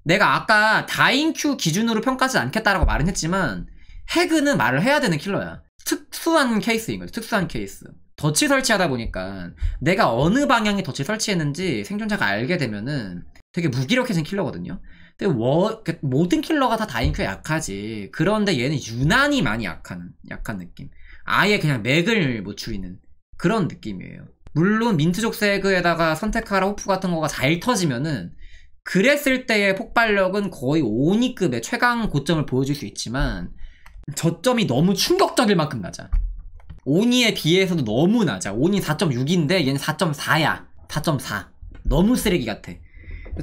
내가 아까 다인큐 기준으로 평가하지 않겠다라고 말은 했지만 해그는 말을 해야 되는 킬러야. 특수한 케이스인 거죠. 특수한 케이스. 덫이 설치하다 보니까 내가 어느 방향에 덫이 설치했는지 생존자가 알게 되면은 되게 무기력해진 킬러거든요. 근데 워, 그 모든 킬러가 다 다인큐에 약하지. 그런데 얘는 유난히 많이 약한, 약한 느낌. 아예 그냥 맥을 못 추리는 그런 느낌이에요. 물론 민트족 세그에다가 선택하라 호프 같은 거가 잘 터지면은 그랬을 때의 폭발력은 거의 5니급의 최강 고점을 보여줄 수 있지만 저점이 너무 충격적일 만큼 낮아 5니에 비해서도 너무 낮아 5니 4.6인데 얘는 4.4야 4.4 너무 쓰레기 같아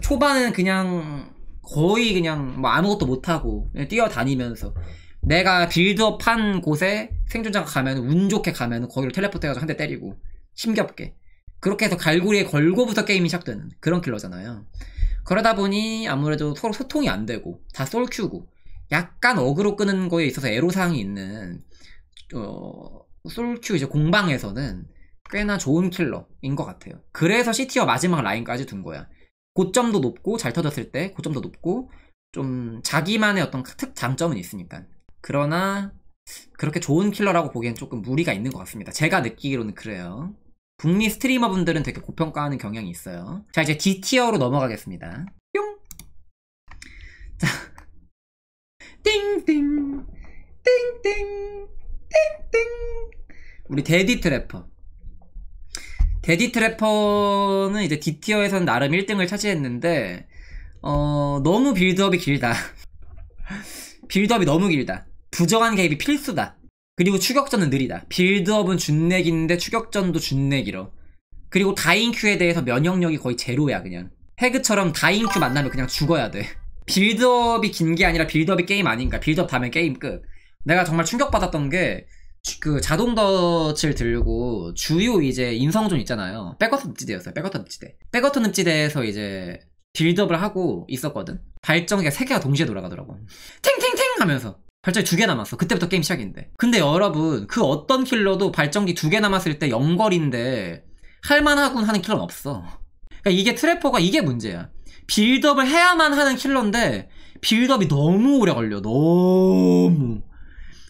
초반은 그냥 거의 그냥 뭐 아무것도 못하고 뛰어다니면서 내가 빌드업 한 곳에 생존자가 가면 운 좋게 가면 거기로 텔레포트 해가지고 한대 때리고 심겹게. 그렇게 해서 갈고리에 걸고부터 게임이 시작되는 그런 킬러잖아요. 그러다 보니 아무래도 서로 소통이 안 되고 다 솔큐고 약간 어그로 끄는 거에 있어서 애로사항이 있는 어, 솔큐 이제 공방에서는 꽤나 좋은 킬러인 것 같아요. 그래서 시티어 마지막 라인까지 둔 거야. 고점도 높고 잘 터졌을 때 고점도 높고 좀 자기만의 어떤 특 장점은 있으니까. 그러나 그렇게 좋은 킬러라고 보기엔 조금 무리가 있는 것 같습니다. 제가 느끼기로는 그래요. 북미 스트리머분들은 되게 고평가하는 경향이 있어요. 자 이제 D티어로 넘어가겠습니다. 뿅! 자 띵띵 띵띵 띵띵 우리 데디 트래퍼 데디 트래퍼는 이제 D티어에선 나름 1등을 차지했는데 어 너무 빌드업이 길다 빌드업이 너무 길다 부정한 개입이 필수다 그리고 추격전은 느리다. 빌드업은 준내기인데 추격전도 준내기로. 그리고 다인큐에 대해서 면역력이 거의 제로야 그냥. 해그처럼 다인큐 만나면 그냥 죽어야 돼. 빌드업이 긴 게 아니라 빌드업이 게임 아닌가. 빌드업 다면 게임 끝. 내가 정말 충격받았던 게 그 자동 덫을 들고 주요 이제 인성존 있잖아요. 백거터 늪지대였어요. 백거터 늪지대. 백거터 늪지대에서 이제 빌드업을 하고 있었거든. 발전기가 3 개가 동시에 돌아가더라고. 팅팅팅 하면서. 발전기 두 개 남았어. 그때부터 게임 시작인데. 근데 여러분, 그 어떤 킬러도 발전기 두 개 남았을 때 영걸인데, 할만하군 하는 킬러는 없어. 그러니까 이게 트래퍼가 이게 문제야. 빌드업을 해야만 하는 킬러인데, 빌드업이 너무 오래 걸려. 너무.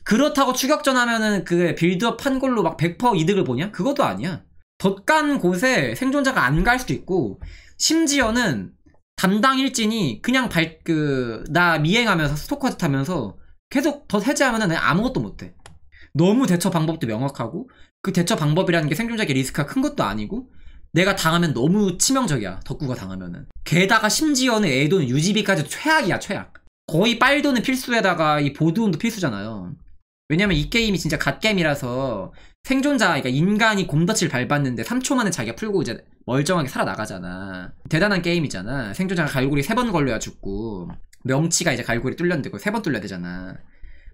그렇다고 추격전 하면은 그 빌드업 한 걸로 막 100% 이득을 보냐? 그것도 아니야. 덧간 곳에 생존자가 안 갈 수도 있고, 심지어는 담당 일진이 그냥 발, 그, 나 미행하면서 스토커짓 하면서 계속 더 해제하면은 아무것도 못해. 너무 대처 방법도 명확하고 그 대처 방법이라는 게생존자에 리스크가 큰 것도 아니고 내가 당하면 너무 치명적이야 덕구가 당하면은 게다가 심지어는 애도는 유지비까지 최악이야 최악 거의 빨도는 필수에다가 이 보드온도 필수잖아요 왜냐면 이 게임이 진짜 갓겜이라서 생존자 그러니까 인간이 곰덫을 밟았는데 3초 만에 자기가 풀고 이제 멀쩡하게 살아나가잖아 대단한 게임이잖아 생존자가 갈고리 3번 걸려야 죽고 명치가 이제 갈고리 뚫려야 되고 세 번 뚫려야 되잖아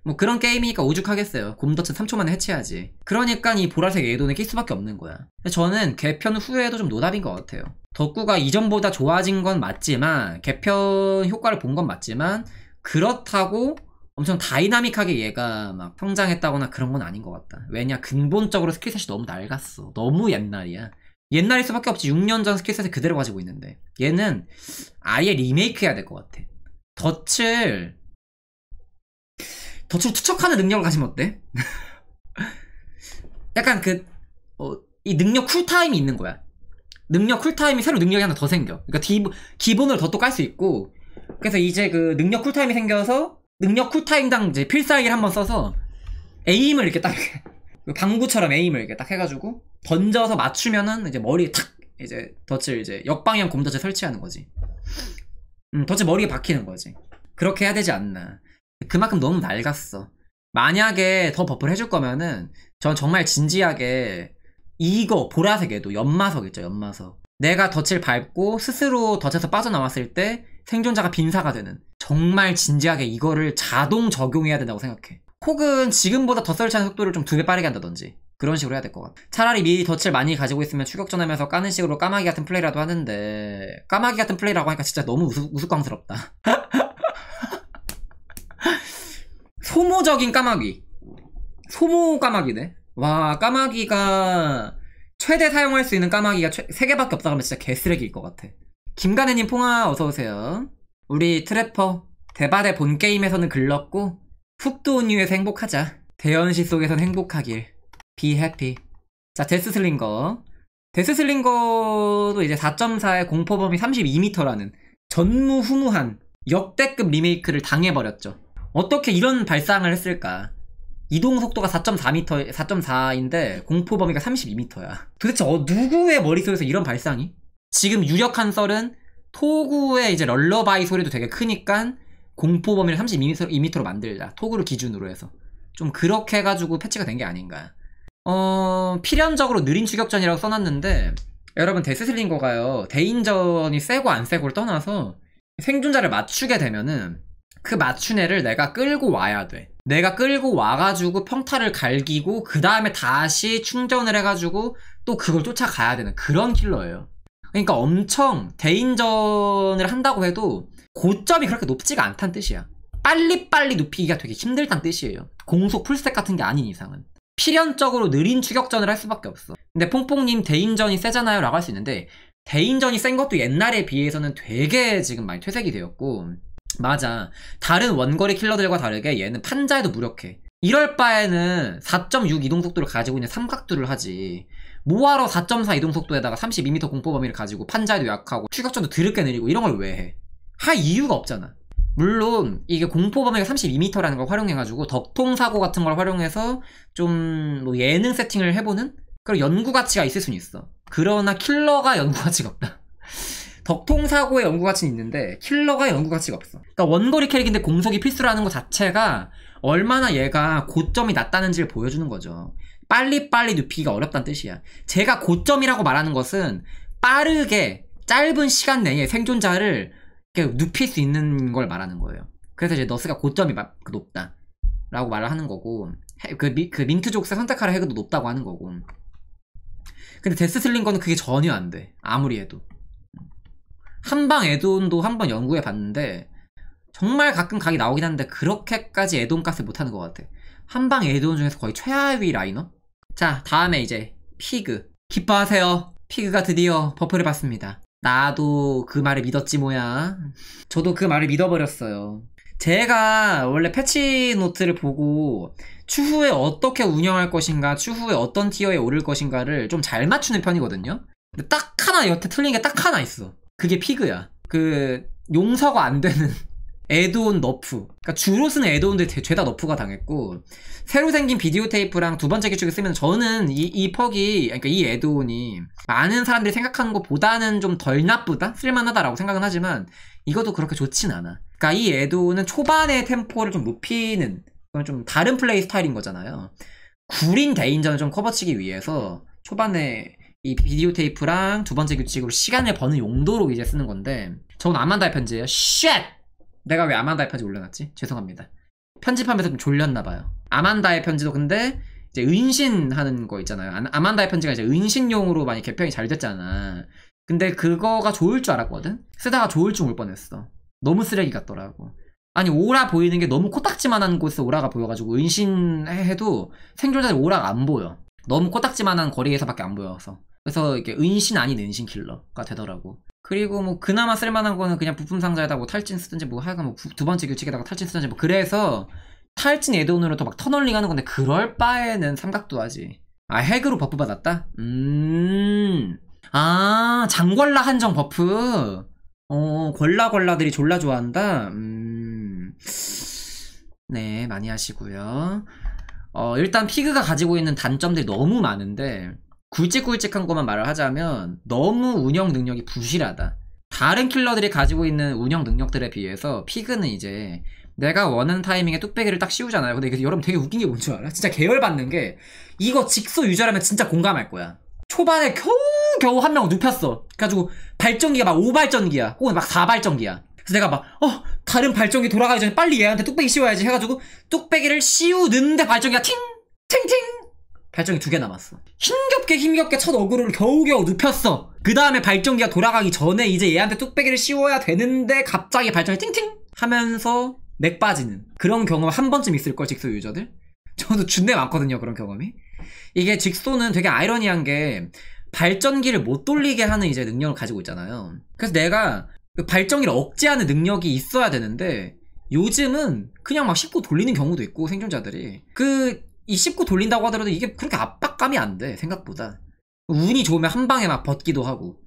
뭐 그런 게임이니까 오죽하겠어요 곰덫은 3초 만에 해체하지 그러니까 이 보라색 예도는 낄 수밖에 없는 거야 저는 개편 후에도 좀 노답인 것 같아요 덕구가 이전보다 좋아진 건 맞지만 개편 효과를 본 건 맞지만 그렇다고 엄청 다이나믹하게 얘가 막 성장했다거나 그런 건 아닌 것 같다 왜냐 근본적으로 스킬셋이 너무 낡았어 너무 옛날이야 옛날일 수밖에 없지 6년 전 스킬셋을 그대로 가지고 있는데 얘는 아예 리메이크 해야 될 것 같아 덫을 덫을 투척하는 능력을 가지면 어때? 약간 그, 어, 이 능력 쿨타임이 있는 거야. 능력 쿨타임이 새로 능력이 하나 더 생겨. 그러니까 기, 본을로더또 깔 수 있고. 그래서 이제 그 능력 쿨타임이 생겨서 능력 쿨타임당 이제 필살기를 한번 써서 에임을 이렇게 딱 이렇게 그 방구처럼 에임을 이렇게 딱 해가지고 던져서 맞추면은 이제 머리에 탁 이제 덫을 이제 역방향 곰덫을 설치하는 거지. 음, 도대체 머리에 박히는 거지. 그렇게 해야 되지 않나. 그만큼 너무 낡았어. 만약에 더 버프를 해줄 거면은 전 정말 진지하게 이거 보라색 에도 연마석 있죠 연마석 내가 덫을 밟고 스스로 덫에서 빠져나왔을 때 생존자가 빈사가 되는 정말 진지하게 이거를 자동 적용해야 된다고 생각해 혹은 지금보다 덧설치하는 속도를 좀 두 배 빠르게 한다든지 그런 식으로 해야 될 것 같아. 차라리 미리 덫을 많이 가지고 있으면 추격전하면서 까는 식으로 까마귀 같은 플레이라도 하는데 까마귀 같은 플레이라고 하니까 진짜 너무 우스, 우스꽝스럽다. 소모적인 까마귀. 소모 까마귀네. 와 까마귀가 최대 사용할 수 있는 까마귀가 최, 3개밖에 없다 그러면 진짜 개쓰레기일 것 같아. 김가네님 퐁아 어서오세요. 우리 트래퍼 대바대 본 게임에서는 글렀고 훅도 온유에서 행복하자. 대현시 속에선 행복하길. Be happy. 자, 데스슬링거. 데스슬링거도 이제 4.4의 공포 범위 32m라는 전무후무한 역대급 리메이크를 당해버렸죠. 어떻게 이런 발상을 했을까? 이동 속도가 4.4m, 4.4인데 공포 범위가 32m야. 도대체 어, 누구의 머릿속에서 이런 발상이? 지금 유력한 썰은 토구의 이제 럴러바이 소리도 되게 크니까 공포 범위를 32m로 만들자. 토구를 기준으로 해서. 좀 그렇게 해가지고 패치가 된 게 아닌가. 어, 필연적으로 느린 추격전이라고 써놨는데, 여러분, 데스슬링거가요, 대인전이 세고 안 세고를 떠나서 생존자를 맞추게 되면은 그 맞춘 애를 내가 끌고 와야 돼. 내가 끌고 와가지고 평타를 갈기고, 그 다음에 다시 충전을 해가지고 또 그걸 쫓아가야 되는 그런 킬러예요. 그러니까 엄청 대인전을 한다고 해도 고점이 그렇게 높지가 않다는 뜻이야. 빨리빨리 높이기가 되게 힘들다는 뜻이에요. 공속 풀스택 같은 게 아닌 이상은. 필연적으로 느린 추격전을 할 수밖에 없어. 근데 퐁퐁님 대인전이 세잖아요 라고 할 수 있는데 대인전이 센 것도 옛날에 비해서는 되게 지금 많이 퇴색이 되었고 맞아 다른 원거리 킬러들과 다르게 얘는 판자에도 무력해 이럴 바에는 4.6 이동속도를 가지고 있는 삼각두를 하지 뭐하러 4.4 이동속도에다가 32m 공포 범위를 가지고 판자에도 약하고 추격전도 드럽게 느리고 이런 걸 왜 해? 할 이유가 없잖아 물론 이게 공포 범위가 32m라는 걸 활용해가지고 덕통 사고 같은 걸 활용해서 좀뭐 예능 세팅을 해보는 그런 연구 가치가 있을 수는 있어. 그러나 킬러가 연구 가치가 없다. 덕통 사고의 연구 가치는 있는데 킬러가 연구 가치가 없어. 그러니까 원거리 캐릭인데 공석이 필수라는 것 자체가 얼마나 얘가 고점이 낮다는지를 보여주는 거죠. 빨리빨리 눕히기가 어렵다는 뜻이야. 제가 고점이라고 말하는 것은 빠르게 짧은 시간 내에 생존자를 그 눕힐 수 있는 걸 말하는 거예요. 그래서 이제 너스가 고점이 그 높다. 라고 말을 하는 거고, 그, 미, 그 민트족스 선택하라 해도 높다고 하는 거고. 근데 데스슬링거는 그게 전혀 안 돼. 아무리 해도. 한방 에돈도 한번 연구해 봤는데, 정말 가끔 각이 나오긴 하는데, 그렇게까지 에돈 값을 못하는 것 같아. 한방 에돈 중에서 거의 최하위 라이너? 자, 다음에 이제, 피그. 기뻐하세요. 피그가 드디어 버프를 받습니다. 나도 그 말을 믿었지 뭐야. 저도 그 말을 믿어버렸어요. 제가 원래 패치 노트를 보고 추후에 어떻게 운영할 것인가, 추후에 어떤 티어에 오를 것인가를 좀 잘 맞추는 편이거든요. 근데 딱 하나 여태 틀린 게 딱 하나 있어. 그게 피그야. 그 용서가 안 되는 에드온 너프 그러니까 주로 쓰는 에드온들 죄다 너프가 당했고 새로 생긴 비디오 테이프랑 두 번째 기축을 쓰면 저는 이, 이 퍽이 그러니까 이 에드온이 많은 사람들이 생각하는 것보다는 좀 덜 나쁘다 쓸만하다라고 생각은 하지만 이것도 그렇게 좋진 않아 그러니까 이 에드온은 초반에 템포를 좀 높이는 좀 다른 플레이 스타일인 거잖아요 구린 대인전을 좀 커버치기 위해서 초반에 이 비디오 테이프랑 두 번째 규칙으로 시간을 버는 용도로 이제 쓰는 건데 저건 아만다의 편지예요 쉣! 내가 왜 아만다의 편지 올려놨지? 죄송합니다. 편집하면서 좀 졸렸나봐요. 아만다의 편지도 근데 이제 은신하는 거 있잖아요. 아, 만다의 편지가 이제 은신용으로 많이 개편이 잘 됐잖아. 근데 그거가 좋을 줄 알았거든? 쓰다가 좋을 줄몰 뻔했어. 너무 쓰레기 같더라고. 아니 오라 보이는 게 너무 코딱지만한 곳에 오라가 보여가지고 은신해도 생존자들 오라가 안 보여. 너무 코딱지만한 거리에서밖에 안 보여서. 그래서 이게 은신 아닌 은신 킬러가 되더라고. 그리고 뭐 그나마 쓸만한 거는 그냥 부품 상자에다 뭐 탈진 쓰든지 뭐 하여간 뭐두 번째 규칙에다가 탈진 쓰든지 뭐 그래서 탈진 에드온으로 또 막 터널링 하는 건데 그럴 바에는 삼각도 하지 아 핵으로 버프 받았다? 음아 장궐라 한정 버프 어 권라권라들이 졸라 좋아한다 음네 많이 하시고요 어 일단 피그가 가지고 있는 단점들이 너무 많은데 굵직굵직한 것만 말을 하자면 너무 운영 능력이 부실하다. 다른 킬러들이 가지고 있는 운영 능력들에 비해서 피그는 이제 내가 원하는 타이밍에 뚝배기를 딱 씌우잖아요. 근데 여러분 되게 웃긴 게 뭔지 알아? 진짜 계열받는 게 이거 직소 유저라면 진짜 공감할 거야. 초반에 겨우 겨우 한명 눕혔어. 그래가지고 발전기가 막 5발전기야. 혹은 막 4발전기야. 그래서 내가 막, 어, 다른 발전기 돌아가기 전에 빨리 얘한테 뚝배기 씌워야지 해가지고 뚝배기를 씌우는데 발전기가 팅! 팅팅! 발전기 두 개 남았어 힘겹게 힘겹게 첫 어그로를 겨우겨우 눕혔어 그 다음에 발전기가 돌아가기 전에 이제 얘한테 뚝배기를 씌워야 되는데 갑자기 발전기 띵띵 하면서 맥 빠지는 그런 경험 한 번쯤 있을 걸 직소 유저들 저도 준내 많거든요 그런 경험이 이게 직소는 되게 아이러니한 게 발전기를 못 돌리게 하는 이제 능력을 가지고 있잖아요 그래서 내가 그 발전기를 억제하는 능력이 있어야 되는데 요즘은 그냥 막씹고 돌리는 경우도 있고 생존자들이 그 이29 돌린다고 하더라도 이게 그렇게 압박감이 안 돼 생각보다 운이 좋으면 한 방에 막 벗기도 하고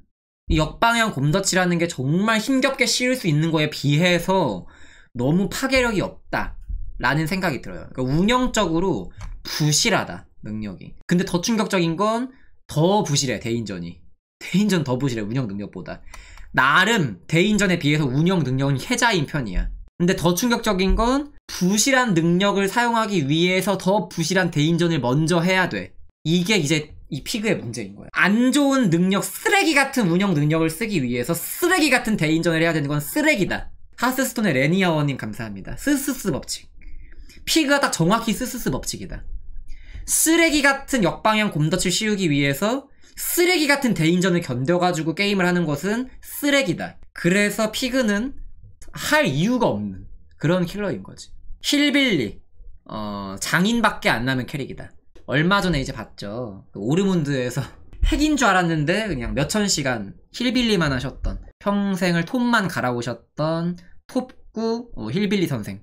역방향 곰덫이라는 게 정말 힘겹게 씌울 수 있는 거에 비해서 너무 파괴력이 없다 라는 생각이 들어요 그러니까 운영적으로 부실하다 능력이 근데 더 충격적인 건 더 부실해 대인전이 대인전 더 부실해 운영 능력보다 나름 대인전에 비해서 운영 능력은 혜자인 편이야 근데 더 충격적인 건 부실한 능력을 사용하기 위해서 더 부실한 대인전을 먼저 해야 돼. 이게 이제 이 피그의 문제인 거야. 안 좋은 능력, 쓰레기 같은 운영 능력을 쓰기 위해서 쓰레기 같은 대인전을 해야 되는 건 쓰레기다. 하스스톤의 레니아워님 감사합니다. 스스스 법칙. 피그가 딱 정확히 스스스 법칙이다. 쓰레기 같은 역방향 곰덫을 씌우기 위해서 쓰레기 같은 대인전을 견뎌가지고 게임을 하는 것은 쓰레기다. 그래서 피그는 할 이유가 없는 그런 킬러인 거지. 힐빌리 어, 장인밖에 안 남은 캐릭이다 얼마 전에 이제 봤죠 그 오르몬드에서 핵인 줄 알았는데 그냥 몇 천 시간 힐빌리만 하셨던 평생을 톱만 갈아오셨던 톱구 어, 힐빌리 선생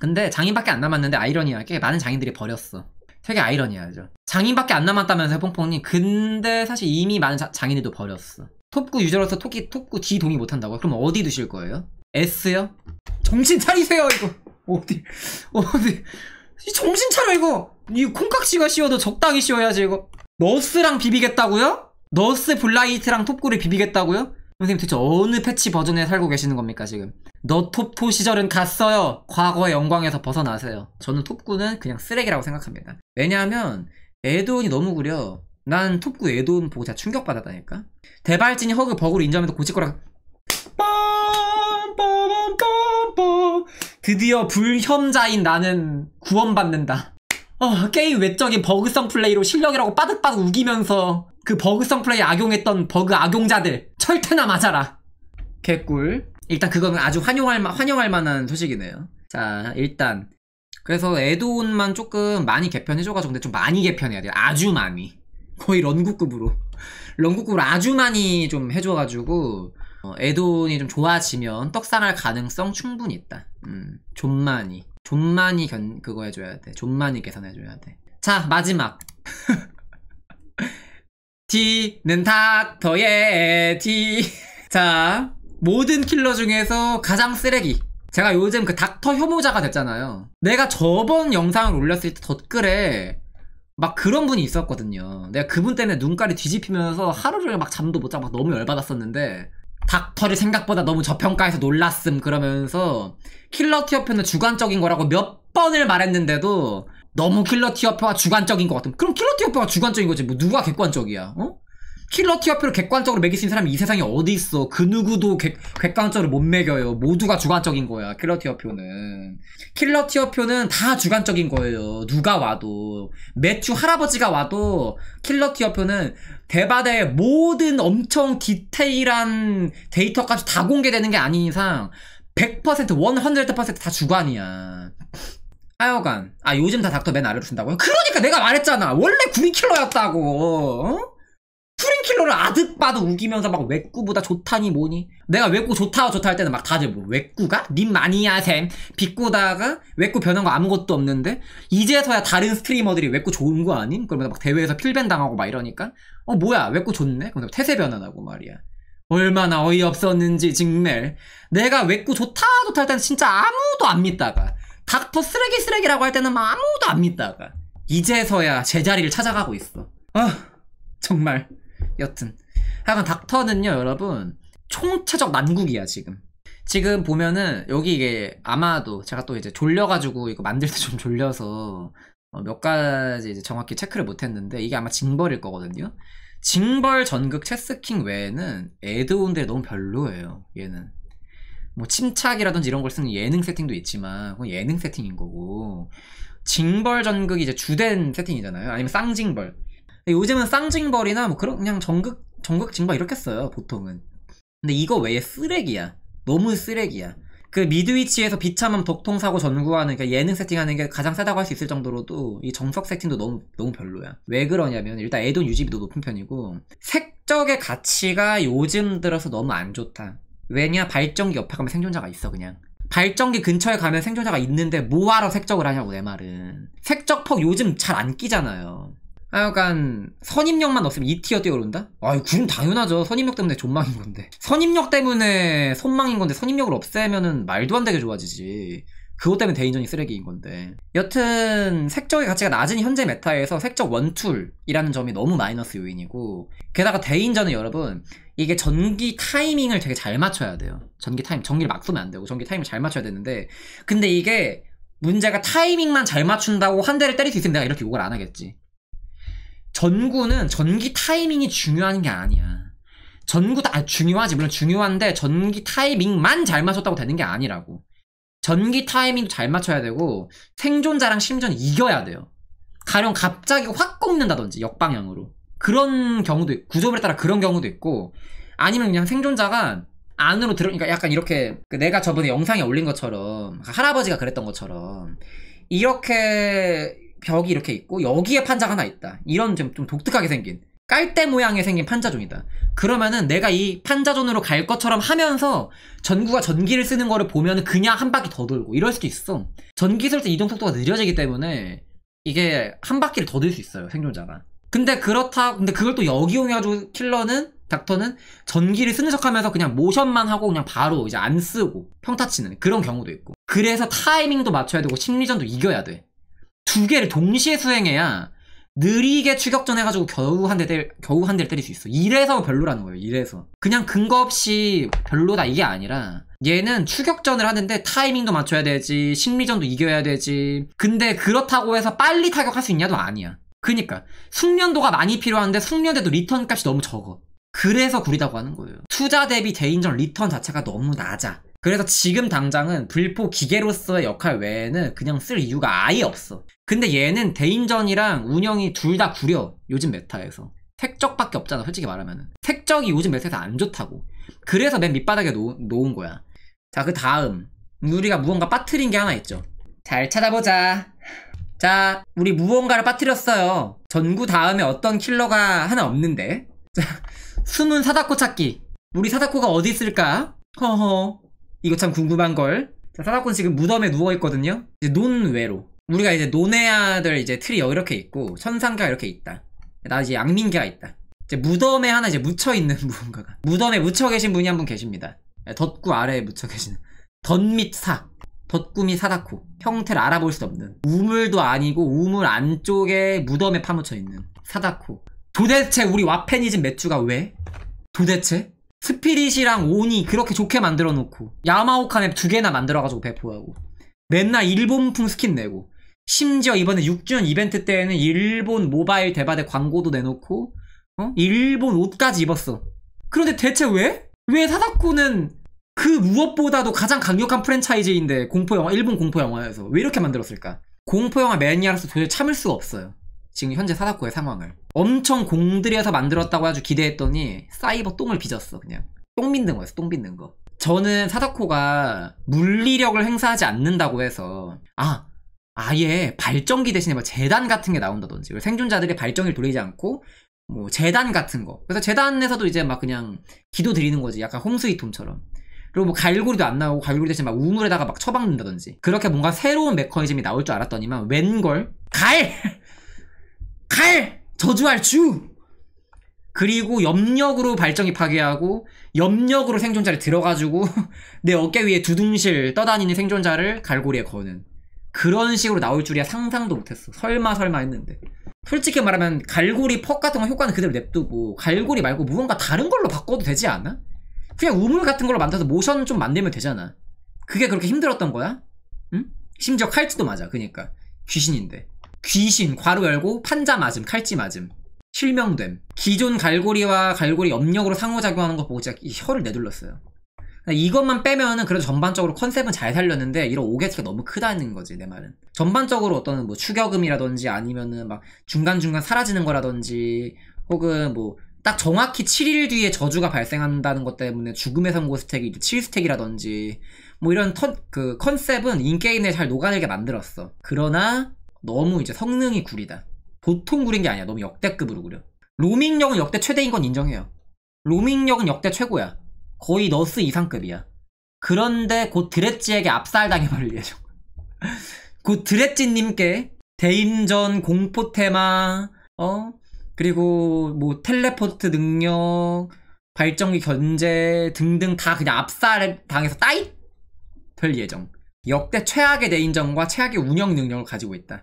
근데 장인밖에 안 남았는데 아이러니하게 많은 장인들이 버렸어 되게 아이러니하죠 장인밖에 안 남았다면서요 퐁퐁님 근데 사실 이미 많은 자, 장인들도 버렸어 톱구 유저로서 톱기, 톱구 뒤 동의 못한다고요? 그럼 어디 두실 거예요? S요? 정신 차리세요 이거 어디 어디 이 정신 차려 이거 이 콩깍지가 씌워도 적당히 씌워야지 이거 너스랑 비비겠다고요? 너스 블라이트랑 톱골를 비비겠다고요? 선생님 대체 어느 패치 버전에 살고 계시는 겁니까 지금 너톱포 시절은 갔어요 과거의 영광에서 벗어나세요 저는 톱구는 그냥 쓰레기라고 생각합니다 왜냐하면 에드온이 너무 구려 난 톱구 에드온 보고 제가 충격받았다니까 대발진이 허그 버그로 인정해도 고칠 거라 빰빰빰빰빰 드디어 불혐자인 나는 구원받는다. 어, 게임 외적인 버그성 플레이로 실력이라고 빠득빠득 우기면서 그 버그성 플레이 악용했던 버그 악용자들 철퇴나 맞아라. 개꿀. 일단 그건 아주 환영할, 환영할 만한 소식이네요. 자, 일단. 그래서 에드온만 조금 많이 개편해줘가지고 근데 좀 많이 개편해야 돼요. 아주 많이. 거의 런구급으로. 런구급으로 아주 많이 좀 해줘가지고 어, 에돈이 좀 좋아지면 떡상할 가능성 충분히 있다. 음, 좀만이. 좀만이 견, 그거 해줘야 돼. 좀만이 계산해줘야 돼. 자, 마지막. D는 닥터의 D. 자, 모든 킬러 중에서 가장 쓰레기. 제가 요즘 그 닥터 혐오자가 됐잖아요. 내가 저번 영상을 올렸을 때 덧글에 막 그런 분이 있었거든요. 내가 그분 때문에 눈깔이 뒤집히면서 하루 종일 막 잠도 못 자고 너무 열받았었는데 닥터를 생각보다 너무 저평가해서 놀랐음 그러면서 킬러 티어표는 주관적인 거라고 몇 번을 말했는데도 너무 킬러 티어표가 주관적인 것 같음 그럼 킬러 티어표가 주관적인 거지 뭐 누가 객관적이야 어? 킬러 티어표를 객관적으로 매길 수 있는 사람이 이 세상에 어디 있어. 그 누구도 객, 객관적으로 못 매겨요. 모두가 주관적인 거야. 킬러 티어표는. 킬러 티어표는 다 주관적인 거예요. 누가 와도. 매튜 할아버지가 와도 킬러 티어표는 대바대의 모든 엄청 디테일한 데이터까지 다 공개되는 게 아닌 이상 100% 100%다 주관이야. 하여간 아 요즘 다 닥터 맨 아래로 준다고요? 그러니까 내가 말했잖아. 원래 구린 킬러였다고. 어? 프른킬러를 아득바득 우기면서 막 외꾸보다 좋다니 뭐니 내가 외꾸 좋다 좋다 할 때는 막 다들 뭐 외꾸가? 님 마니아 샘 비꼬다가 외꾸 변한 거 아무것도 없는데 이제서야 다른 스트리머들이 외꾸 좋은 거 아님? 그러면서 막 대회에서 필밴 당하고 막 이러니까 어 뭐야 외꾸 좋네? 그러서 태세 변환하고 말이야 얼마나 어이없었는지 정말 내가 외꾸 좋다 좋다 할 때는 진짜 아무도 안 믿다가 닥터 쓰레기 쓰레기라고 할 때는 아무도 안 믿다가 이제서야 제자리를 찾아가고 있어 아 정말 여튼 하여간 닥터는요 여러분 총체적 난국이야 지금 지금 보면은 여기 이게 아마도 제가 또 이제 졸려가지고 이거 만들 때 좀 졸려서 어몇 가지 이제 정확히 체크를 못했는데 이게 아마 징벌일 거거든요 징벌 전극 체스킹 외에는 에드온들이 너무 별로예요 얘는 뭐 침착이라든지 이런 걸 쓰는 예능 세팅도 있지만 그건 예능 세팅인 거고 징벌 전극이 이제 주된 세팅이잖아요 아니면 쌍징벌 요즘은 쌍징벌이나 뭐 그런 그냥 정극정극 징벌 이렇게 써요 보통은. 근데 이거 외에 쓰레기야. 너무 쓰레기야. 그 미드위치에서 비참함 독통 사고 전구하는 그 예능 세팅하는 게 가장 세다고 할 수 있을 정도로도 이 정석 세팅도 너무 너무 별로야. 왜 그러냐면 일단 애돈 유지비도 높은 편이고 색적의 가치가 요즘 들어서 너무 안 좋다. 왜냐 발전기 옆에 가면 생존자가 있어 그냥. 발전기 근처에 가면 생존자가 있는데 뭐하러 색적을 하냐고 내 말은. 색적폭 요즘 잘 안 끼잖아요. 하여간 아, 선입력만 없으면 2티어 뛰어오른다? 아유 그럼 당연하죠 선입력 때문에 존망인 건데 선입력 때문에 손망인 건데 선입력을 없애면은 말도 안 되게 좋아지지 그것 때문에 대인전이 쓰레기인 건데 여튼 색적의 가치가 낮은 현재 메타에서 색적 원툴이라는 점이 너무 마이너스 요인이고 게다가 대인전은 여러분 이게 전기 타이밍을 되게 잘 맞춰야 돼요 전기 타이밍 전기를 막 쏘면 안 되고 전기 타이밍을잘 맞춰야 되는데 근데 이게 문제가 타이밍만 잘 맞춘다고 한 대를 때릴 수 있으면 내가 이렇게 욕을 안 하겠지 전구는 전기 타이밍이 중요한 게 아니야. 전구 다 아, 중요하지 물론 중요한데 전기 타이밍만 잘 맞췄다고 되는 게 아니라고. 전기 타이밍도 잘 맞춰야 되고 생존자랑 심지어는 이겨야 돼요. 가령 갑자기 확 꺾는다든지 역방향으로 그런 경우도 구조물에 따라 그런 경우도 있고 아니면 그냥 생존자가 안으로 들어 오니까 그러니까 약간 이렇게 그 내가 저번에 영상에 올린 것처럼 할아버지가 그랬던 것처럼 이렇게 벽이 이렇게 있고 여기에 판자가 하나 있다. 이런 좀, 좀 독특하게 생긴 깔대 모양의 생긴 판자존이다. 그러면은 내가 이 판자존으로 갈 것처럼 하면서 전구가 전기를 쓰는 거를 보면 그냥 한 바퀴 더 돌고 이럴 수도 있어. 전기 쓸때 이동 속도가 느려지기 때문에 이게 한 바퀴를 더 들 수 있어요 생존자가. 근데 그렇다 근데 그걸 또 여기 용해가지고 킬러는 닥터는 전기를 쓰는 척하면서 그냥 모션만 하고 그냥 바로 이제 안 쓰고 평타치는 그런 경우도 있고. 그래서 타이밍도 맞춰야 되고 심리전도 이겨야 돼. 두 개를 동시에 수행해야 느리게 추격전 해가지고 겨우 한대때 겨우 한 대를 때릴 수 있어. 이래서 별로라는 거예요, 이래서. 그냥 근거 없이 별로다 이게 아니라, 얘는 추격전을 하는데 타이밍도 맞춰야 되지, 심리전도 이겨야 되지. 근데 그렇다고 해서 빨리 타격할 수 있냐도 아니야. 그니까. 숙련도가 많이 필요한데 숙련돼도 리턴 값이 너무 적어. 그래서 구리다고 하는 거예요. 투자 대비 대인전 리턴 자체가 너무 낮아. 그래서 지금 당장은 불포 기계로서의 역할 외에는 그냥 쓸 이유가 아예 없어. 근데 얘는 대인전이랑 운영이 둘 다 구려. 요즘 메타에서. 택적밖에 없잖아, 솔직히 말하면은. 택적이 요즘 메타에서 안 좋다고. 그래서 맨 밑바닥에 놓, 놓은 거야. 자, 그 다음. 우리가 무언가 빠뜨린 게 하나 있죠. 잘 찾아보자. 자, 우리 무언가를 빠뜨렸어요. 전구 다음에 어떤 킬러가 하나 없는데. 자, 숨은 사다코 찾기. 우리 사다코가 어디 있을까? 허허. 이거 참 궁금한걸. 사다코는 지금 무덤에 누워있거든요. 이제 논외로. 우리가 이제 노네아들 이제 틀이 이렇게 있고 천상가 이렇게 있다. 나 이제 양민계가 있다. 이제 무덤에 하나 이제 묻혀 있는 무언가가 무덤에 묻혀 계신 분이 한 분 계십니다. 예, 덧구 아래에 묻혀 계시는 덧밑 사 덧구 미 사다코 형태를 알아볼 수 없는 우물도 아니고 우물 안쪽에 무덤에 파묻혀 있는 사다코 도대체 우리 와페니즘 매추가 왜? 도대체? 스피릿이랑 온이 그렇게 좋게 만들어 놓고 야마오카 네두 개나 만들어가지고 배포하고 맨날 일본풍 스킨 내고 심지어 이번에 6주년 이벤트 때에는 일본 모바일 대바대 광고도 내놓고 어? 일본 옷까지 입었어. 그런데 대체 왜? 왜 사다코는 그 무엇보다도 가장 강력한 프랜차이즈인데 공포 영화 일본 공포 영화에서 왜 이렇게 만들었을까? 공포 영화 매니아로서 도저히 참을 수가 없어요. 지금 현재 사다코의 상황을 엄청 공들여서 만들었다고 아주 기대했더니 사이버 똥을 빚었어 그냥 똥 빚는 거였어 똥 빚는 거 저는 사다코가 물리력을 행사하지 않는다고 해서 아 아예 발전기 대신에 뭐 재단 같은 게 나온다든지 생존자들의 발전기를 돌리지 않고 뭐 재단 같은 거 그래서 재단에서도 이제 막 그냥 기도 드리는 거지 약간 홈스위트홈처럼 그리고 뭐 갈고리도 안 나오고 갈고리 대신 막 우물에다가 막 처박는다든지 그렇게 뭔가 새로운 메커니즘이 나올 줄 알았더니만 웬걸 갈! 갈! 저주할 주! 그리고 염력으로 발전기 파괴하고 염력으로 생존자를 들어가지고 내 어깨 위에 두둥실 떠다니는 생존자를 갈고리에 거는 그런 식으로 나올 줄이야 상상도 못했어 설마 설마 했는데 솔직히 말하면 갈고리 퍽 같은 거 효과는 그대로 냅두고 갈고리 말고 무언가 다른 걸로 바꿔도 되지 않아? 그냥 우물 같은 걸로 만들어서 모션 좀 만들면 되잖아 그게 그렇게 힘들었던 거야? 응? 심지어 칼찌도 맞아 그니까 귀신인데 귀신 괄호 열고 판자 맞음 칼찌 맞음 실명됨 기존 갈고리와 갈고리 염력으로 상호작용하는 거 보고 진짜 혀를 내둘렀어요 그러니까 이것만 빼면은 그래도 전반적으로 컨셉은 잘 살렸는데 이런 오개수가 너무 크다는 거지 내 말은 전반적으로 어떤 뭐 추격음이라든지 아니면은 막 중간중간 사라지는 거라든지 혹은 뭐 딱 정확히 7일 뒤에 저주가 발생한다는 것 때문에 죽음의 선고 스택이 7스택이라든지 뭐 이런 턴, 그 컨셉은 인게임에 잘 녹아들게 만들었어 그러나 너무 이제 성능이 구리다 보통 구린 게 아니야 너무 역대급으로 구려 로밍력은 역대 최대인 건 인정해요 로밍력은 역대 최고야 거의 너스 이상급이야. 그런데 곧드레지에게 압살당해버릴 예정. 곧드레지님께 대인전 공포 테마, 어? 그리고 뭐 텔레포트 능력, 발전기 견제 등등 다 그냥 압살당해서 따잇! 될 예정. 역대 최악의 대인전과 최악의 운영 능력을 가지고 있다.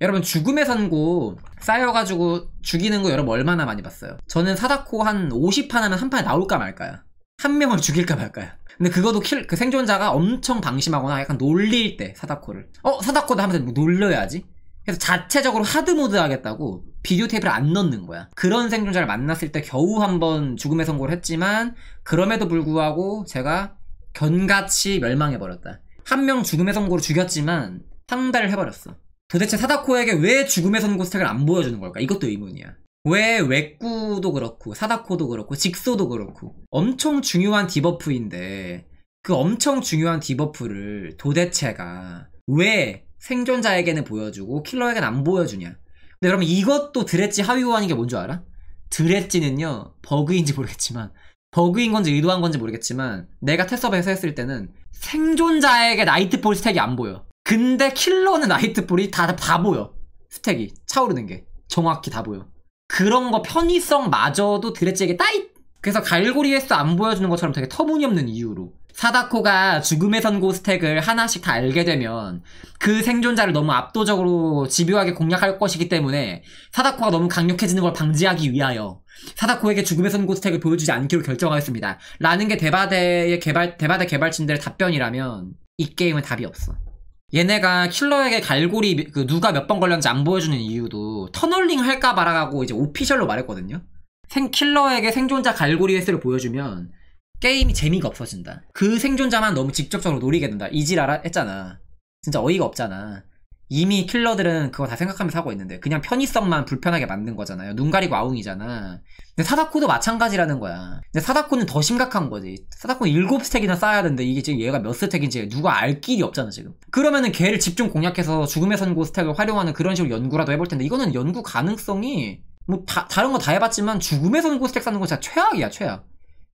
여러분 죽음의 선고 쌓여가지고 죽이는 거 여러분 얼마나 많이 봤어요? 저는 사다코 한 50판 하면 한 판에 나올까 말까야. 한 명을 죽일까 말까요. 근데 그것도 킬, 그 생존자가 엄청 방심하거나 약간 놀릴 때 사다코를 어 사다코다 하면서 뭐 놀려야지. 그래서 자체적으로 하드 모드 하겠다고 비디오 테이프를 안 넣는 거야. 그런 생존자를 만났을 때 겨우 한번 죽음의 선고를 했지만 그럼에도 불구하고 제가 견같이 멸망해 버렸다. 한 명 죽음의 선고로 죽였지만 상달을 해버렸어. 도대체 사다코에게 왜 죽음의 선고 스택을 안 보여주는 걸까? 이것도 의문이야. 왜 외꾸도 그렇고 사다코도 그렇고 직소도 그렇고 엄청 중요한 디버프인데 그 엄청 중요한 디버프를 도대체가 왜 생존자에게는 보여주고 킬러에게는 안 보여주냐 근데 여러분 이것도 드레지 하위 호환인 게뭔 줄 알아? 드레지는요 버그인지 모르겠지만 버그인 건지 의도한 건지 모르겠지만 내가 테스업에서 했을 때는 생존자에게 나이트폴 스택이 안 보여 근데 킬러는 나이트폴이다 다 보여 스택이 차오르는 게 정확히 다 보여 그런 거 편의성마저도 드레치에게 따잇! 그래서 갈고리에서 안 보여주는 것처럼 되게 터무니없는 이유로 사다코가 죽음의 선고 스택을 하나씩 다 알게 되면 그 생존자를 너무 압도적으로 집요하게 공략할 것이기 때문에 사다코가 너무 강력해지는 걸 방지하기 위하여 사다코에게 죽음의 선고 스택을 보여주지 않기로 결정하였습니다. 라는 게대바대의 개발, 데바데 개발진들의 답변이라면 이 게임은 답이 없어. 얘네가 킬러에게 갈고리 그 누가 몇 번 걸렸는지 안 보여주는 이유도 터널링 할까 말아가고 이제 오피셜로 말했거든요. 생 킬러에게 생존자 갈고리 횟수를 보여주면 게임이 재미가 없어진다. 그 생존자만 너무 직접적으로 노리게 된다. 이질 알아 했잖아. 진짜 어이가 없잖아. 이미 킬러들은 그거 다 생각하면서 하고 있는데 그냥 편의성만 불편하게 만든 거잖아요 눈 가리고 아웅이잖아 근데 사다코도 마찬가지라는 거야 근데 사다코는 더 심각한 거지 사다코는 7스택이나 쌓아야 되는데 이게 지금 얘가 몇 스택인지 누가 알 길이 없잖아 지금 그러면은 걔를 집중 공략해서 죽음의 선고 스택을 활용하는 그런 식으로 연구라도 해볼 텐데 이거는 연구 가능성이 뭐 다, 다른 거 다 해봤지만 죽음의 선고 스택 쌓는 건 진짜 최악이야 최악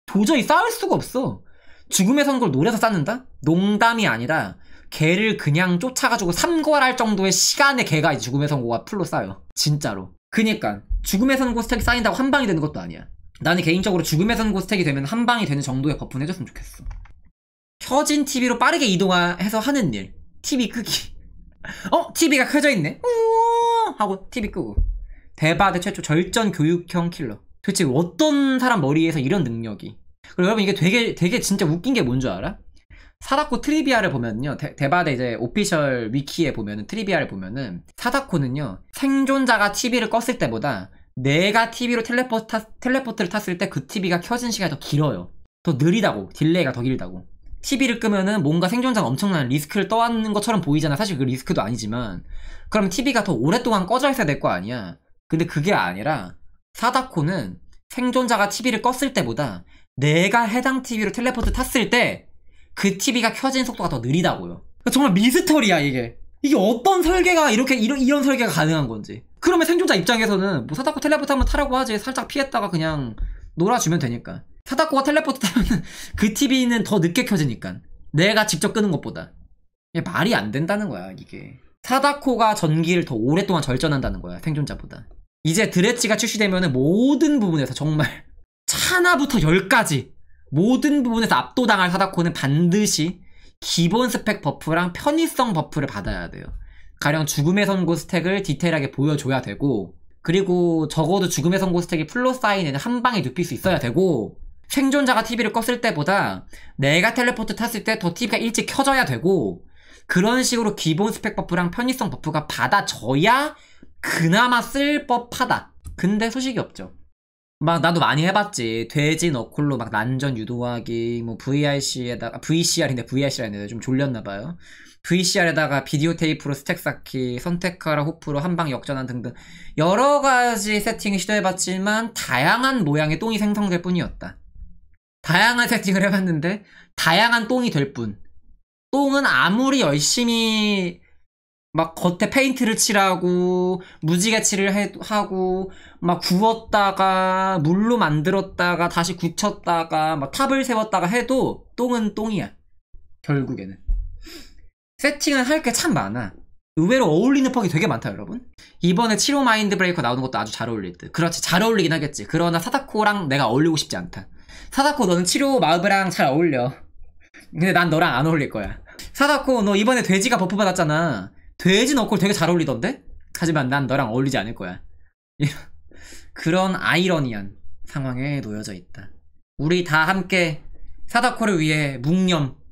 도저히 쌓을 수가 없어 죽음의 선고를 노려서 쌓는다? 농담이 아니라 개를 그냥 쫓아가지고 삼거할 정도의 시간에 개가 죽음의 선고가 풀로 쌓여. 진짜로. 그니까 죽음의 선고 스택이 쌓인다고 한 방이 되는 것도 아니야. 나는 개인적으로 죽음의 선고 스택이 되면 한 방이 되는 정도의 버프는 해줬으면 좋겠어. 켜진 TV로 빠르게 이동해서 하는 일. TV 끄기. 어? TV가 켜져 있네. 우와! 하고 TV 끄고. 대바대 최초 절전 교육형 킬러. 도대체 어떤 사람 머리에서 이런 능력이. 그리고 여러분 이게 되게 되게 진짜 웃긴 게 뭔 줄 알아? 사다코 트리비아를 보면요. 대 바데 이제 오피셜 위키에 보면은 트리비아를 보면은 사다코는요. 생존자가 TV를 껐을 때보다 내가 TV로 텔레포트 타, 텔레포트를 탔을 때 그 TV가 켜진 시간이 더 길어요. 더 느리다고. 딜레이가 더 길다고. TV를 끄면은 뭔가 생존자가 엄청난 리스크를 떠안는 것처럼 보이잖아. 사실 그 리스크도 아니지만. 그럼 TV가 더 오랫동안 꺼져 있어야 될 거 아니야. 근데 그게 아니라 사다코는 생존자가 TV를 껐을 때보다 내가 해당 TV로 텔레포트 탔을 때그 TV가 켜진 속도가 더 느리다고요. 정말 미스터리야 이게. 이게 어떤 설계가 이렇게 이런, 이런 설계가 가능한 건지. 그러면 생존자 입장에서는 뭐 사다코 텔레포트 한번 타라고 하지 살짝 피했다가 그냥 놀아주면 되니까. 사다코가 텔레포트 타면 은그 TV는 더 늦게 켜지니까. 내가 직접 끄는 것보다. 이게 말이 안 된다는 거야 이게. 사다코가 전기를 더 오랫동안 절전한다는 거야 생존자보다. 이제 드레치가 출시되면 모든 부분에서 정말 차나부터 열까지 모든 부분에서 압도당할 사다코는 반드시 기본 스펙 버프랑 편의성 버프를 받아야 돼요. 가령 죽음의 선고 스택을 디테일하게 보여줘야 되고 그리고 적어도 죽음의 선고 스택이 플로 쌓이는 한 방에 눕힐 수 있어야 되고 생존자가 TV를 껐을 때보다 내가 텔레포트 탔을 때 더 TV가 일찍 켜져야 되고 그런 식으로 기본 스펙 버프랑 편의성 버프가 받아져야 그나마 쓸법하다. 근데 소식이 없죠. 막 나도 많이 해봤지. 돼지 너클로 막 난전 유도하기, 뭐 VRC에다가 VCR인데 VRC라는데 좀 졸렸나 봐요. VCR에다가 비디오 테이프로 스택 쌓기, 선택하라 호프로 한방 역전한 등등 여러 가지 세팅을 시도해봤지만 다양한 모양의 똥이 생성될 뿐이었다. 다양한 세팅을 해봤는데 다양한 똥이 될 뿐. 똥은 아무리 열심히 막 겉에 페인트를 칠하고 무지개칠을 하고 막 구웠다가 물로 만들었다가 다시 굳혔다가 막 탑을 세웠다가 해도 똥은 똥이야 결국에는 세팅은 할 게 참 많아 의외로 어울리는 펑이 되게 많다 여러분 이번에 7호 마인드 브레이커 나오는 것도 아주 잘 어울릴 듯 그렇지 잘 어울리긴 하겠지 그러나 사다코랑 내가 어울리고 싶지 않다 사다코 너는 7호 마브랑 잘 어울려 근데 난 너랑 안 어울릴 거야 사다코 너 이번에 돼지가 버프 받았잖아 돼지 너콜 되게 잘 어울리던데? 하지만 난 너랑 어울리지 않을 거야. 이런, 그런 아이러니한 상황에 놓여져 있다. 우리 다 함께 사다코를 위해 묵념